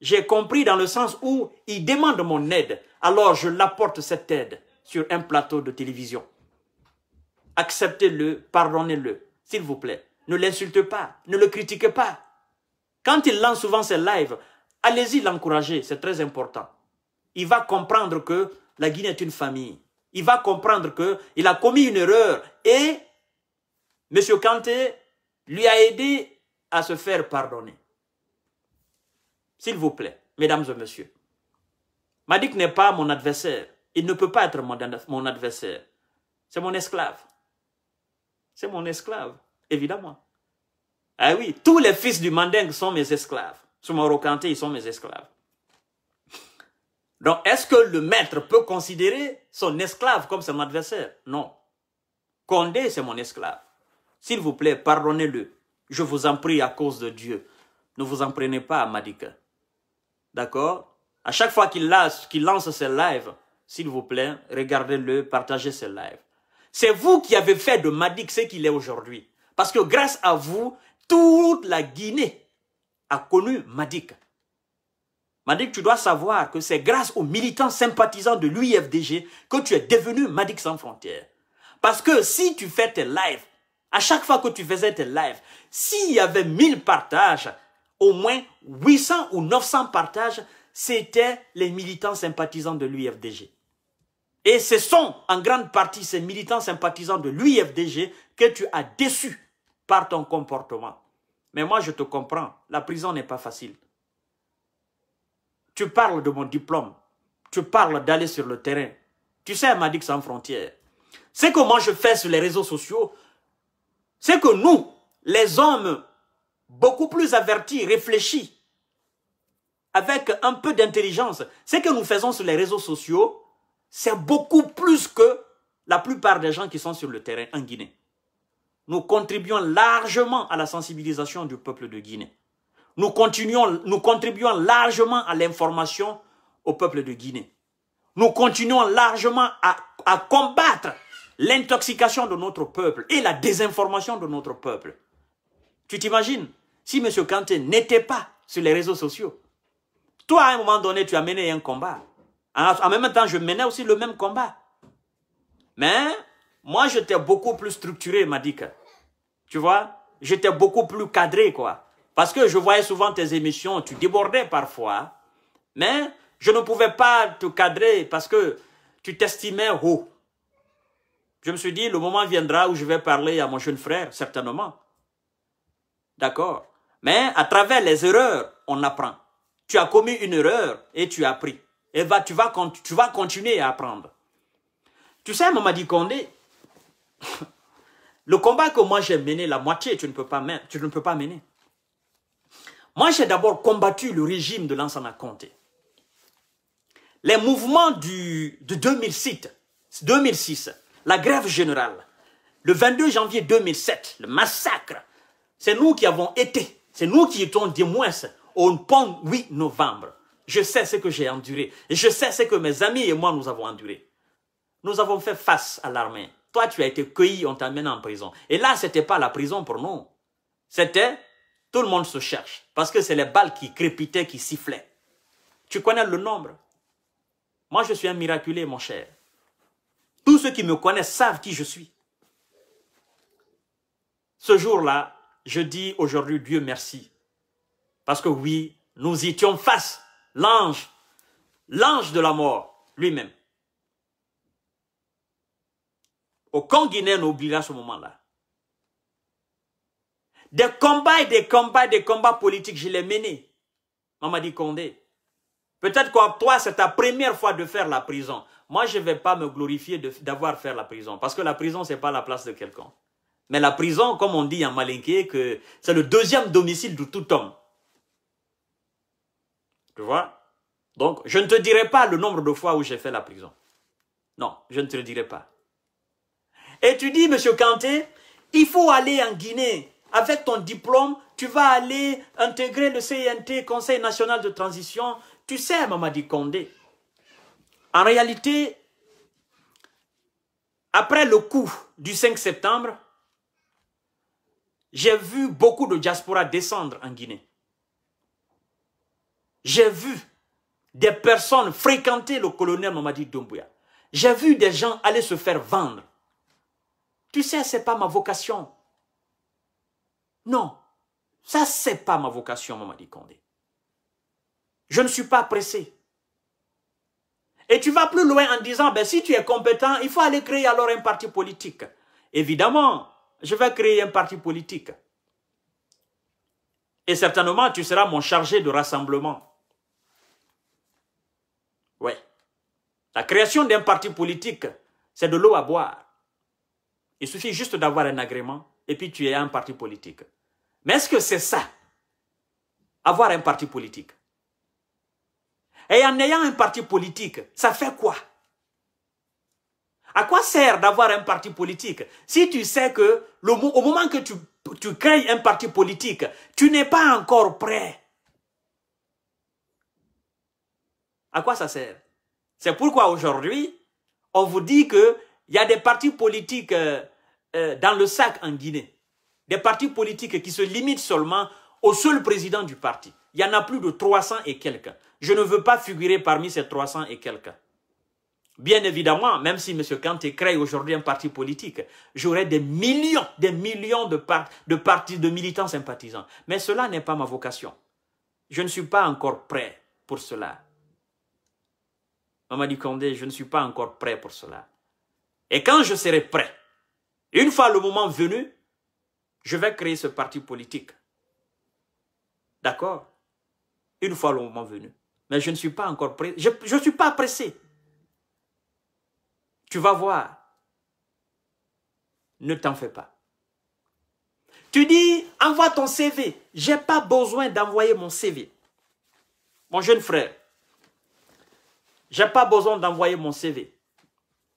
J'ai compris dans le sens où il demande mon aide. Alors je l'apporte cette aide sur un plateau de télévision. Acceptez-le, pardonnez-le, s'il vous plaît. Ne l'insultez pas, ne le critiquez pas. Quand il lance souvent ses lives, allez-y l'encourager, c'est très important. Il va comprendre que la Guinée est une famille. Il va comprendre qu'il a commis une erreur et M. Kanté lui a aidé à se faire pardonner. S'il vous plaît, mesdames et messieurs. Madik n'est pas mon adversaire. Il ne peut pas être mon adversaire. C'est mon esclave. C'est mon esclave, évidemment. Ah oui, tous les fils du Manding sont mes esclaves. Sur mon ils sont mes esclaves. Donc, est-ce que le maître peut considérer son esclave comme son adversaire Non. Condé, c'est mon esclave. S'il vous plaît, pardonnez-le. Je vous en prie à cause de Dieu. Ne vous en prenez pas à D'accord À chaque fois qu'il lance, lance ses lives, s'il vous plaît, regardez-le, partagez ses lives. C'est vous qui avez fait de Madik ce qu'il est aujourd'hui. Parce que grâce à vous, toute la Guinée a connu Madik. Madik, tu dois savoir que c'est grâce aux militants sympathisants de l'UIFDG que tu es devenu Madik sans frontières. Parce que si tu fais tes lives à chaque fois que tu faisais tes lives, s'il y avait 1000 partages, au moins 800 ou 900 partages, c'était les militants sympathisants de l'UFDG. Et ce sont en grande partie ces militants sympathisants de l'UFDG que tu as déçus par ton comportement. Mais moi, je te comprends, la prison n'est pas facile. Tu parles de mon diplôme, tu parles d'aller sur le terrain. Tu sais, m'a dit sans frontières. C'est comment je fais sur les réseaux sociaux, c'est que nous, les hommes beaucoup plus avertis, réfléchis, avec un peu d'intelligence, ce que nous faisons sur les réseaux sociaux, c'est beaucoup plus que la plupart des gens qui sont sur le terrain en Guinée. Nous contribuons largement à la sensibilisation du peuple de Guinée. Nous, continuons, nous contribuons largement à l'information au peuple de Guinée. Nous continuons largement à combattre l'intoxication de notre peuple et la désinformation de notre peuple. Tu t'imagines si M. Kanté n'était pas sur les réseaux sociaux Toi, à un moment donné, tu as mené un combat. En même temps, je menais aussi le même combat. Mais moi, j'étais beaucoup plus structuré, Madika. Tu vois J'étais beaucoup plus cadré, quoi. Parce que je voyais souvent tes émissions, tu débordais parfois. Mais je ne pouvais pas te cadrer parce que tu t'estimais haut. Je me suis dit, le moment viendra où je vais parler à mon jeune frère, certainement. D'accord Mais à travers les erreurs, on apprend. Tu as commis une erreur et tu as appris. Et va, tu, vas, tu vas continuer à apprendre. Tu sais, Mamadi Kondé, [laughs] le combat que moi j'ai mené, la moitié, tu ne peux pas, tu ne peux pas mener. Moi, j'ai d'abord combattu le régime de à Comté. Les mouvements du, de 2006, 2006 la grève générale, le 22 janvier 2007, le massacre, c'est nous qui avons été, c'est nous qui étions des moins au 8 novembre. Je sais ce que j'ai enduré. Et je sais ce que mes amis et moi, nous avons enduré. Nous avons fait face à l'armée. Toi, tu as été cueilli, on t'amène en prison. Et là, c'était pas la prison pour nous. C'était, tout le monde se cherche. Parce que c'est les balles qui crépitaient, qui sifflaient. Tu connais le nombre. Moi, je suis un miraculé, mon cher. Tous ceux qui me connaissent savent qui je suis. Ce jour-là, je dis aujourd'hui Dieu merci. Parce que oui, nous étions face l'ange, l'ange de la mort lui-même. Aucun Guinéen n'oubliera ce moment-là. Des combats et des combats, des combats politiques, je les menais. dit « Condé. Peut-être que toi, c'est ta première fois de faire la prison moi je ne vais pas me glorifier d'avoir fait la prison, parce que la prison, ce n'est pas la place de quelqu'un. Mais la prison, comme on dit en malinké, que c'est le deuxième domicile de tout homme. Tu vois Donc, je ne te dirai pas le nombre de fois où j'ai fait la prison. Non, je ne te le dirai pas. Et tu dis, Monsieur Kanté, il faut aller en Guinée. Avec ton diplôme, tu vas aller intégrer le CNT, Conseil National de Transition. Tu sais, Mamadi Condé, en réalité, après le coup du 5 septembre, j'ai vu beaucoup de diaspora descendre en Guinée. J'ai vu des personnes fréquenter le colonel Mamadi Doumbouya. J'ai vu des gens aller se faire vendre. Tu sais, ce n'est pas ma vocation. Non, ça, c'est pas ma vocation, Mamadi Condé. Je ne suis pas pressé. Et tu vas plus loin en disant, ben, si tu es compétent, il faut aller créer alors un parti politique. Évidemment, je vais créer un parti politique. Et certainement, tu seras mon chargé de rassemblement. Oui. La création d'un parti politique, c'est de l'eau à boire. Il suffit juste d'avoir un agrément et puis tu es un parti politique. Mais est-ce que c'est ça Avoir un parti politique et en ayant un parti politique, ça fait quoi À quoi sert d'avoir un parti politique si tu sais que au moment que tu, tu crées un parti politique, tu n'es pas encore prêt À quoi ça sert C'est pourquoi aujourd'hui, on vous dit qu'il y a des partis politiques euh, euh, dans le sac en Guinée. Des partis politiques qui se limitent seulement au seul président du parti. Il y en a plus de 300 et quelques je ne veux pas figurer parmi ces 300 et quelques. Bien évidemment, même si M. Kanté crée aujourd'hui un parti politique, j'aurai des millions, des millions de, de, partis, de militants sympathisants. Mais cela n'est pas ma vocation. Je ne suis pas encore prêt pour cela. Mamadi Condé, je ne suis pas encore prêt pour cela. Et quand je serai prêt, une fois le moment venu, je vais créer ce parti politique. D'accord Une fois le moment venu. Mais je ne suis pas encore pressé. Je ne suis pas pressé. Tu vas voir. Ne t'en fais pas. Tu dis, envoie ton CV. Je n'ai pas besoin d'envoyer mon CV. Mon jeune frère, je n'ai pas besoin d'envoyer mon CV.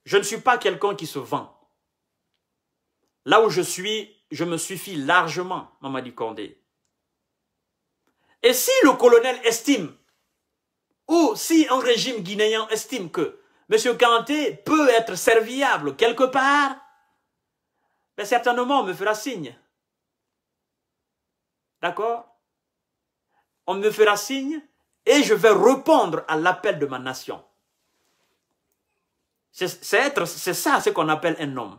Je ne suis pas quelqu'un qui se vend. Là où je suis, je me suffis largement, du Condé. Et si le colonel estime ou si un régime guinéen estime que M. Kanté peut être serviable quelque part, mais ben, certainement on me fera signe. D'accord On me fera signe et je vais répondre à l'appel de ma nation. C'est ça ce qu'on appelle un homme.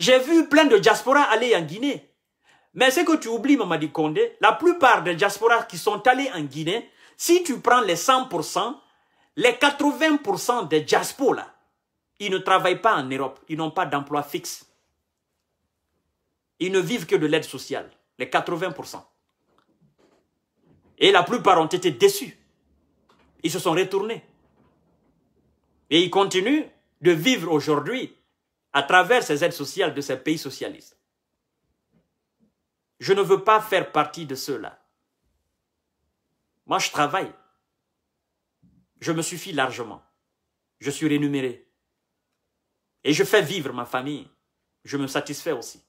J'ai vu plein de diasporas aller en Guinée. Mais ce que tu oublies, Mamadi Kondé, la plupart des diasporas qui sont allés en Guinée, si tu prends les 100%, les 80% des diasporas, là, ils ne travaillent pas en Europe. Ils n'ont pas d'emploi fixe. Ils ne vivent que de l'aide sociale, les 80%. Et la plupart ont été déçus. Ils se sont retournés. Et ils continuent de vivre aujourd'hui à travers ces aides sociales de ces pays socialistes. Je ne veux pas faire partie de ceux-là. Moi, je travaille. Je me suffis largement. Je suis rémunéré. Et je fais vivre ma famille. Je me satisfais aussi.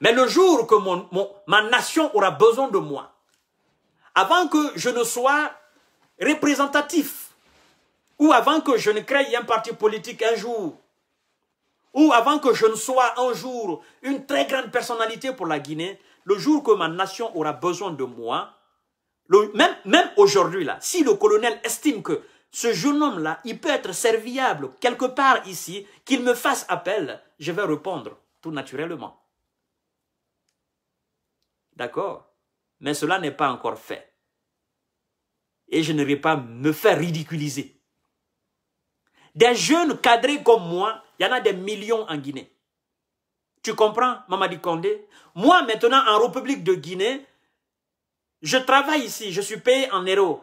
Mais le jour que mon, ma nation aura besoin de moi, avant que je ne sois représentatif, ou avant que je ne crée un parti politique un jour, ou avant que je ne sois un jour une très grande personnalité pour la Guinée, le jour que ma nation aura besoin de moi, même aujourd'hui, là, si le colonel estime que ce jeune homme-là, il peut être serviable quelque part ici, qu'il me fasse appel, je vais répondre tout naturellement. D'accord Mais cela n'est pas encore fait. Et je ne vais pas me faire ridiculiser. Des jeunes cadrés comme moi, il y en a des millions en Guinée. Tu comprends, Mamadi Condé Moi, maintenant, en République de Guinée, je travaille ici, je suis payé en héros.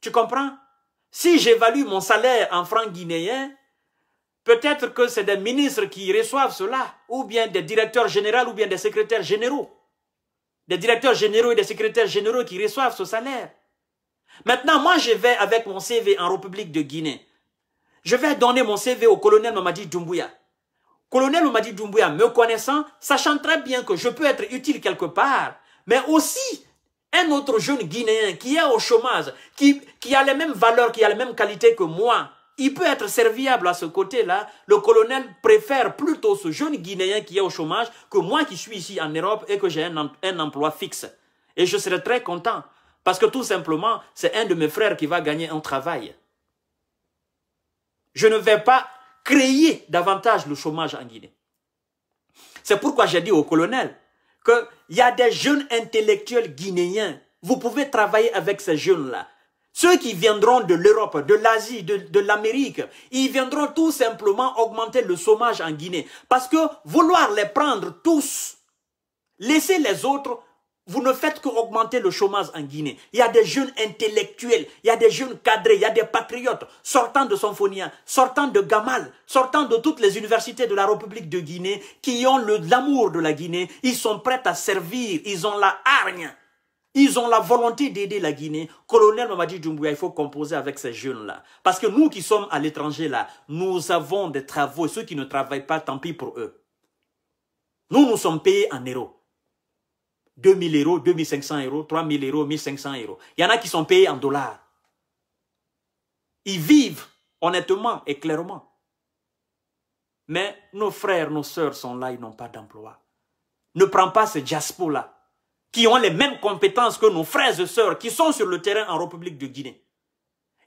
Tu comprends Si j'évalue mon salaire en francs guinéens, peut-être que c'est des ministres qui reçoivent cela, ou bien des directeurs généraux, ou bien des secrétaires généraux. Des directeurs généraux et des secrétaires généraux qui reçoivent ce salaire. Maintenant, moi, je vais avec mon CV en République de Guinée. Je vais donner mon CV au colonel Mamadi Doumbouya. Colonel Mamadi Doumbouya, me connaissant, sachant très bien que je peux être utile quelque part, mais aussi un autre jeune Guinéen qui est au chômage, qui, qui a les mêmes valeurs, qui a les mêmes qualités que moi, il peut être serviable à ce côté-là. Le colonel préfère plutôt ce jeune Guinéen qui est au chômage que moi qui suis ici en Europe et que j'ai un, emploi fixe. Et je serai très content parce que tout simplement, c'est un de mes frères qui va gagner un travail. Je ne vais pas créer davantage le chômage en Guinée. C'est pourquoi j'ai dit au colonel, qu'il y a des jeunes intellectuels guinéens. Vous pouvez travailler avec ces jeunes-là. Ceux qui viendront de l'Europe, de l'Asie, de, l'Amérique, ils viendront tout simplement augmenter le chômage en Guinée. Parce que vouloir les prendre tous, laisser les autres, vous ne faites qu'augmenter le chômage en Guinée. Il y a des jeunes intellectuels, il y a des jeunes cadrés, il y a des patriotes sortant de Symphonia, sortant de Gamal, sortant de toutes les universités de la République de Guinée qui ont l'amour de la Guinée. Ils sont prêts à servir, ils ont la hargne, ils ont la volonté d'aider la Guinée. Colonel Mamadi Doumbouya, il faut composer avec ces jeunes-là. Parce que nous qui sommes à l'étranger là, nous avons des travaux. Ceux qui ne travaillent pas, tant pis pour eux. Nous, nous sommes payés en héros. 2000 euros, 2500 euros, 3000 euros, 500 euros. Il y en a qui sont payés en dollars. Ils vivent honnêtement et clairement. Mais nos frères, nos sœurs sont là, ils n'ont pas d'emploi. Ne prends pas ces diaspora là qui ont les mêmes compétences que nos frères et sœurs qui sont sur le terrain en République de Guinée.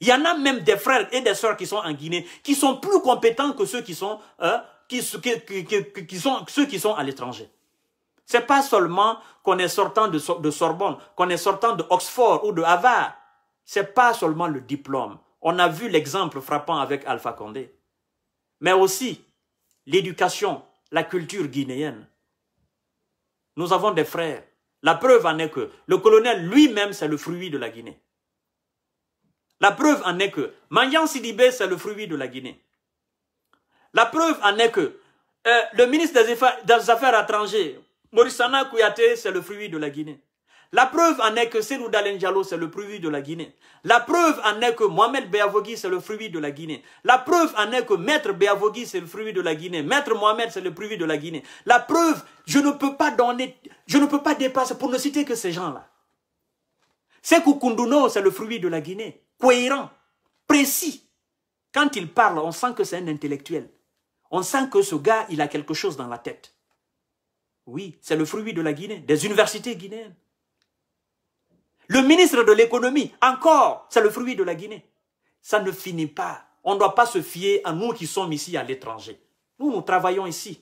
Il y en a même des frères et des sœurs qui sont en Guinée qui sont plus compétents que ceux qui sont, hein, qui, qui sont, ceux qui sont à l'étranger. C'est pas seulement qu'on est sortant de, Sorbonne, qu'on est sortant de Oxford ou de Harvard. C'est pas seulement le diplôme. On a vu l'exemple frappant avec Alpha Condé. Mais aussi l'éducation, la culture guinéenne. Nous avons des frères. La preuve en est que le colonel lui-même, c'est le fruit de la Guinée. La preuve en est que Manyan Sidibé, c'est le fruit de la Guinée. La preuve en est que euh, le ministre des des Affaires étrangères, Morissana Kouyaté, c'est le fruit de la Guinée. La preuve en est que Senou Dalenjalo, c'est le fruit de la Guinée. La preuve en est que Mohamed Beavogui, c'est le fruit de la Guinée. La preuve en est que Maître Beavogui, c'est le fruit de la Guinée. Maître Mohamed, c'est le fruit de la Guinée. La preuve, je ne peux pas donner, je ne peux pas dépasser, pour ne citer que ces gens-là. C'est Koundouno, c'est le fruit de la Guinée. Cohérent, précis. Quand il parle, on sent que c'est un intellectuel. On sent que ce gars, il a quelque chose dans la tête. Oui, c'est le fruit de la Guinée, des universités guinéennes. Le ministre de l'économie, encore, c'est le fruit de la Guinée. Ça ne finit pas. On ne doit pas se fier à nous qui sommes ici à l'étranger. Nous, nous travaillons ici.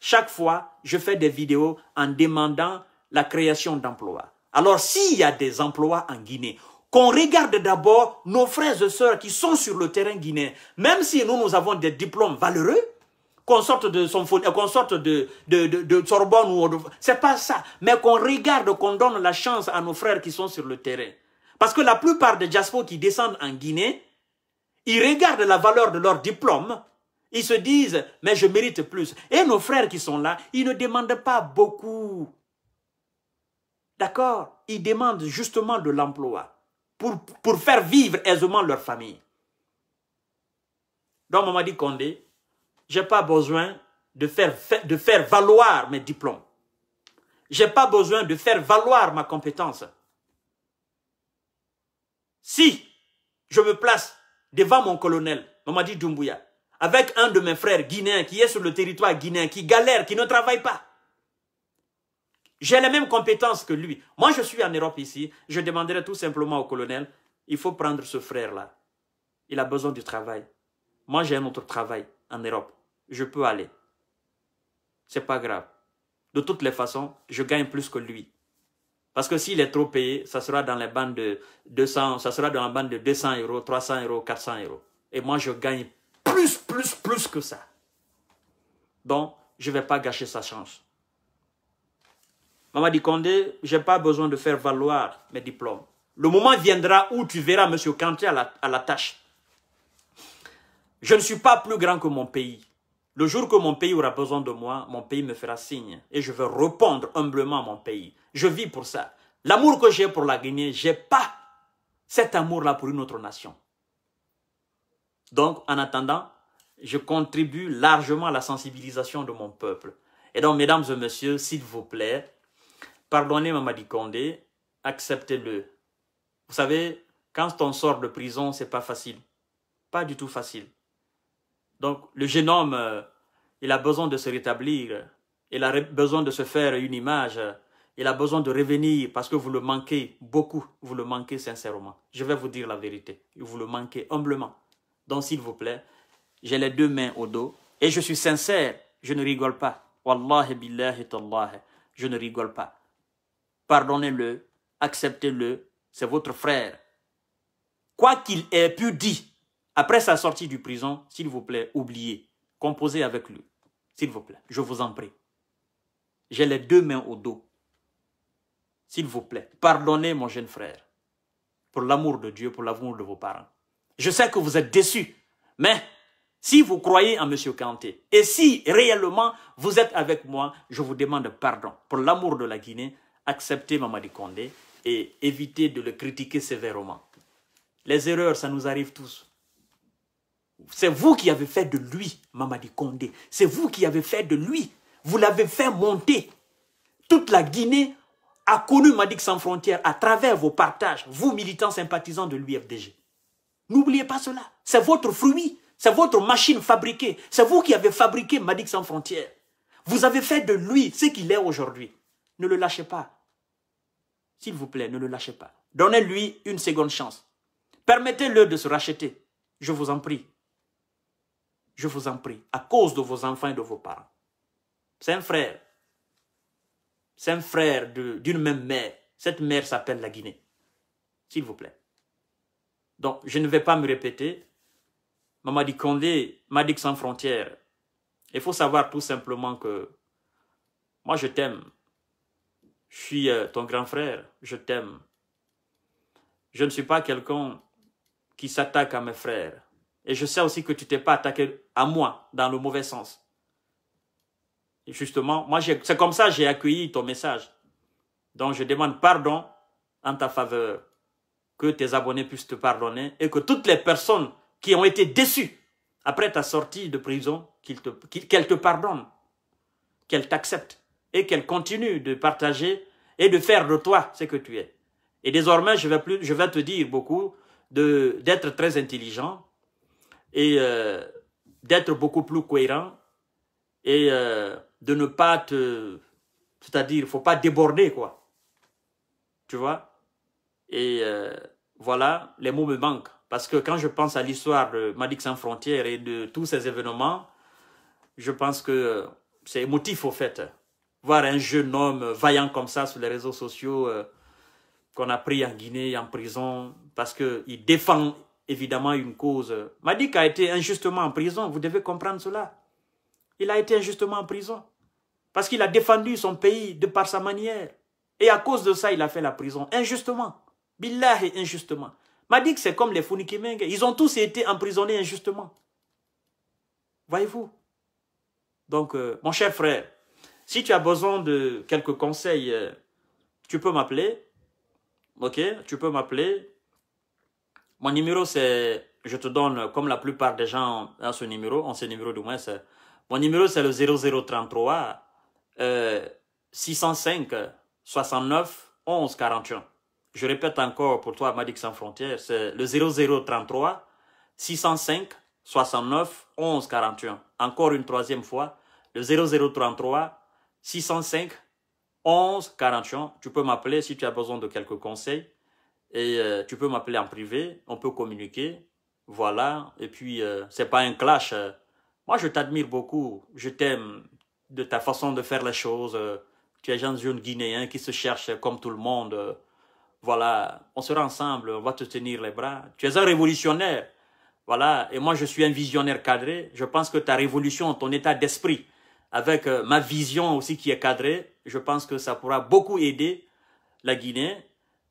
Chaque fois, je fais des vidéos en demandant la création d'emplois. Alors, s'il y a des emplois en Guinée, qu'on regarde d'abord nos frères et sœurs qui sont sur le terrain guinéen, même si nous, nous avons des diplômes valeureux, qu'on sorte de euh, sorte de, de, Sorbonne ou ce C'est pas ça. Mais qu'on regarde, qu'on donne la chance à nos frères qui sont sur le terrain. Parce que la plupart des diasporas qui descendent en Guinée, ils regardent la valeur de leur diplôme, ils se disent, mais je mérite plus. Et nos frères qui sont là, ils ne demandent pas beaucoup. D'accord Ils demandent justement de l'emploi pour, pour faire vivre aisément leur famille. Donc, m'a dit Condé, j'ai pas besoin de faire, de faire valoir mes diplômes. J'ai pas besoin de faire valoir ma compétence. Si je me place devant mon colonel, Mamadi Doumbouya, avec un de mes frères guinéens qui est sur le territoire guinéen, qui galère, qui ne travaille pas, j'ai les mêmes compétences que lui. Moi, je suis en Europe ici. Je demanderai tout simplement au colonel, il faut prendre ce frère-là. Il a besoin du travail. Moi, j'ai un autre travail en Europe je peux aller. C'est pas grave. De toutes les façons, je gagne plus que lui. Parce que s'il est trop payé, ça sera dans les bandes de 200, ça sera dans la bande de 200 euros, 300 euros, 400 euros. Et moi, je gagne plus, plus, plus que ça. Donc, je ne vais pas gâcher sa chance. Maman dit Condé, je n'ai pas besoin de faire valoir mes diplômes. Le moment viendra où tu verras M. Kanté à la tâche. Je ne suis pas plus grand que mon pays. Le jour que mon pays aura besoin de moi, mon pays me fera signe et je veux répondre humblement à mon pays. Je vis pour ça. L'amour que j'ai pour la Guinée, j'ai pas cet amour-là pour une autre nation. Donc, en attendant, je contribue largement à la sensibilisation de mon peuple. Et donc, mesdames et messieurs, s'il vous plaît, pardonnez Mamadi Condé, acceptez-le. Vous savez, quand on sort de prison, c'est pas facile. Pas du tout facile. Donc le jeune homme, euh, il a besoin de se rétablir, il a besoin de se faire une image, il a besoin de revenir parce que vous le manquez beaucoup, vous le manquez sincèrement. Je vais vous dire la vérité, vous le manquez humblement. Donc s'il vous plaît, j'ai les deux mains au dos et je suis sincère, je ne rigole pas. Wallahi billahi tallahi, je ne rigole pas. Pardonnez-le, acceptez-le, c'est votre frère. Quoi qu'il ait pu dire, après sa sortie du prison, s'il vous plaît, oubliez. Composez avec lui. S'il vous plaît, je vous en prie. J'ai les deux mains au dos. S'il vous plaît, pardonnez mon jeune frère. Pour l'amour de Dieu, pour l'amour de vos parents. Je sais que vous êtes déçus, mais si vous croyez en M. Kanté, et si réellement vous êtes avec moi, je vous demande pardon. Pour l'amour de la Guinée, acceptez Mamadi Kondé et évitez de le critiquer sévèrement. Les erreurs, ça nous arrive tous. C'est vous qui avez fait de lui, Mamadi Condé. C'est vous qui avez fait de lui. Vous l'avez fait monter. Toute la Guinée a connu Madik sans frontières à travers vos partages, vous militants sympathisants de l'UFDG. N'oubliez pas cela. C'est votre fruit. C'est votre machine fabriquée. C'est vous qui avez fabriqué Madik sans frontières. Vous avez fait de lui ce qu'il est aujourd'hui. Ne le lâchez pas. S'il vous plaît, ne le lâchez pas. Donnez-lui une seconde chance. Permettez-le de se racheter. Je vous en prie. Je vous en prie, à cause de vos enfants et de vos parents. C'est un frère. C'est un frère d'une même mère. Cette mère s'appelle la Guinée. S'il vous plaît. Donc, je ne vais pas me répéter. Maman dit Condé, que sans frontières. Il faut savoir tout simplement que moi, je t'aime. Je suis euh, ton grand frère. Je t'aime. Je ne suis pas quelqu'un qui s'attaque à mes frères. Et je sais aussi que tu t'es pas attaqué à moi dans le mauvais sens. Et justement, moi, c'est comme ça que j'ai accueilli ton message. Donc, je demande pardon en ta faveur, que tes abonnés puissent te pardonner et que toutes les personnes qui ont été déçues après ta sortie de prison, qu'elles te, pardonnent, qu'elles t'acceptent et qu'elles continuent de partager et de faire de toi ce que tu es. Et désormais, je vais, plus, je vais te dire beaucoup d'être très intelligent, et euh, d'être beaucoup plus cohérent et euh, de ne pas te... C'est-à-dire, il ne faut pas déborder, quoi. Tu vois Et euh, voilà, les mots me manquent. Parce que quand je pense à l'histoire de Malik sans frontières et de tous ces événements, je pense que c'est émotif, au fait. Voir un jeune homme vaillant comme ça sur les réseaux sociaux, qu'on a pris en Guinée, en prison, parce qu'il défend évidemment une cause. Madik a été injustement en prison, vous devez comprendre cela. Il a été injustement en prison parce qu'il a défendu son pays de par sa manière. Et à cause de ça, il a fait la prison, injustement. Billah et injustement. Madik, c'est comme les Funikimengue. Ils ont tous été emprisonnés injustement. Voyez-vous Donc, euh, mon cher frère, si tu as besoin de quelques conseils, euh, tu peux m'appeler. Ok Tu peux m'appeler. Mon numéro, c'est, je te donne, comme la plupart des gens ont ce numéro, on ce numéro du moins, mon numéro, c'est le 0033 605 69 11 41. Je répète encore pour toi, Madic Sans Frontières, c'est le 0033 605 69 11 41. Encore une troisième fois, le 0033 605 11 41. Tu peux m'appeler si tu as besoin de quelques conseils et euh, tu peux m'appeler en privé, on peut communiquer, voilà, et puis euh, c'est pas un clash. Euh. Moi, je t'admire beaucoup, je t'aime de ta façon de faire les choses. Tu es un jeune Guinéen qui se cherche comme tout le monde. Voilà, on sera ensemble, on va te tenir les bras. Tu es un révolutionnaire, voilà, et moi je suis un visionnaire cadré. Je pense que ta révolution, ton état d'esprit, avec ma vision aussi qui est cadrée, je pense que ça pourra beaucoup aider la Guinée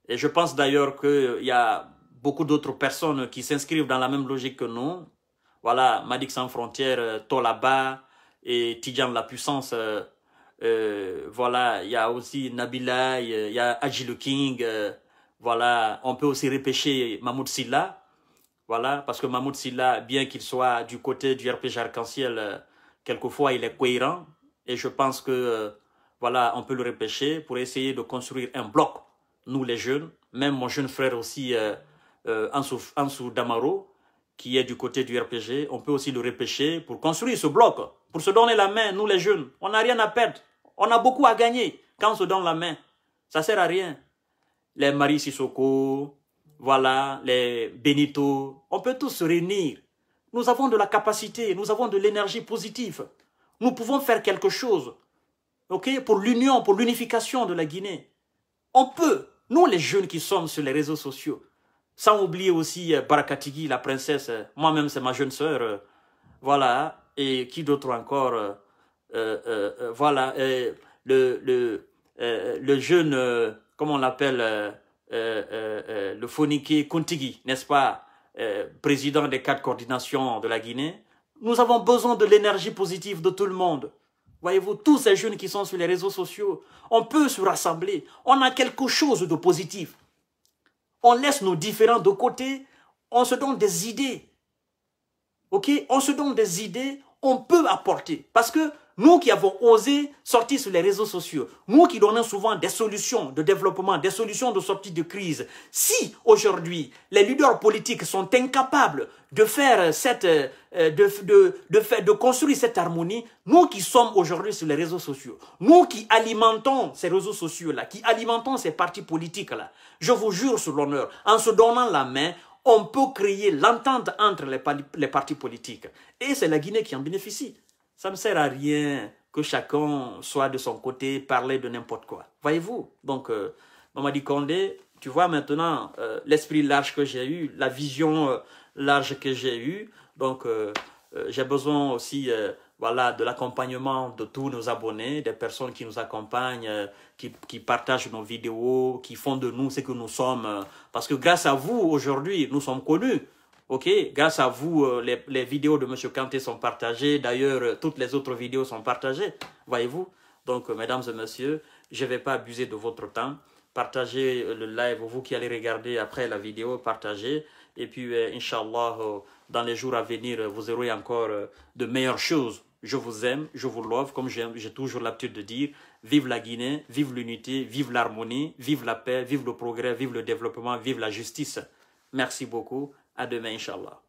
et je pense d'ailleurs qu'il euh, y a beaucoup d'autres personnes qui s'inscrivent dans la même logique que nous. Voilà, Madik Sans Frontières, euh, Tolaba et Tidjam La Puissance. Euh, voilà, il y a aussi Nabila, il y a Agile King. voilà, on peut aussi repêcher Mahmoud Silla. Voilà, parce que Mahmoud Silla, bien qu'il soit du côté du RPG Arc-en-Ciel, quelquefois il est cohérent. Et je pense que, voilà, on peut le repêcher pour essayer de construire un bloc nous les jeunes, même mon jeune frère aussi, euh, euh Ansou, Damaro, qui est du côté du RPG, on peut aussi le repêcher pour construire ce bloc, pour se donner la main, nous les jeunes. On n'a rien à perdre, on a beaucoup à gagner quand on se donne la main. Ça sert à rien. Les Marie Sissoko, voilà, les Benito, on peut tous se réunir. Nous avons de la capacité, nous avons de l'énergie positive. Nous pouvons faire quelque chose, ok, pour l'union, pour l'unification de la Guinée. On peut, nous, les jeunes qui sommes sur les réseaux sociaux, sans oublier aussi euh, Barakatigi, la princesse, euh, moi-même, c'est ma jeune sœur, euh, voilà, et qui d'autre encore, voilà, le, jeune, comment on l'appelle, le foniki Kontigi, n'est-ce pas, président des quatre coordinations de la Guinée. Nous avons besoin de l'énergie positive de tout le monde. Voyez-vous, tous ces jeunes qui sont sur les réseaux sociaux, on peut se rassembler. On a quelque chose de positif. On laisse nos différents de côté. On se donne des idées. OK On se donne des idées. On peut apporter. Parce que nous qui avons osé sortir sur les réseaux sociaux, nous qui donnons souvent des solutions de développement, des solutions de sortie de crise, si aujourd'hui les leaders politiques sont incapables de faire cette, euh, de, construire cette harmonie, nous qui sommes aujourd'hui sur les réseaux sociaux, nous qui alimentons ces réseaux sociaux-là, qui alimentons ces partis politiques-là, je vous jure sur l'honneur, en se donnant la main, on peut créer l'entente entre les partis politiques. Et c'est la Guinée qui en bénéficie. Ça ne sert à rien que chacun soit de son côté, parler de n'importe quoi. Voyez-vous Donc, euh, Mamadi Condé, tu vois maintenant euh, l'esprit large que j'ai eu, la vision euh, large que j'ai eue. Donc, j'ai besoin aussi voilà, de l'accompagnement de tous nos abonnés, des personnes qui nous accompagnent, qui, partagent nos vidéos, qui font de nous ce que nous sommes. Parce que grâce à vous, aujourd'hui, nous sommes connus. Ok, grâce à vous, euh, les, vidéos de M. Kanté sont partagées. D'ailleurs, euh, toutes les autres vidéos sont partagées, voyez-vous. Donc, euh, mesdames et messieurs, je ne vais pas abuser de votre temps. Partagez le live, vous qui allez regarder après la vidéo, partagez. Et puis, inshallah, Inch'Allah, dans les jours à venir, vous aurez encore de meilleures choses. Je vous aime, je vous love, comme j'ai toujours l'habitude de dire. Vive la Guinée, vive l'unité, vive l'harmonie, vive la paix, vive le progrès, vive le développement, vive la justice. Merci beaucoup. À demain, Inch'Allah.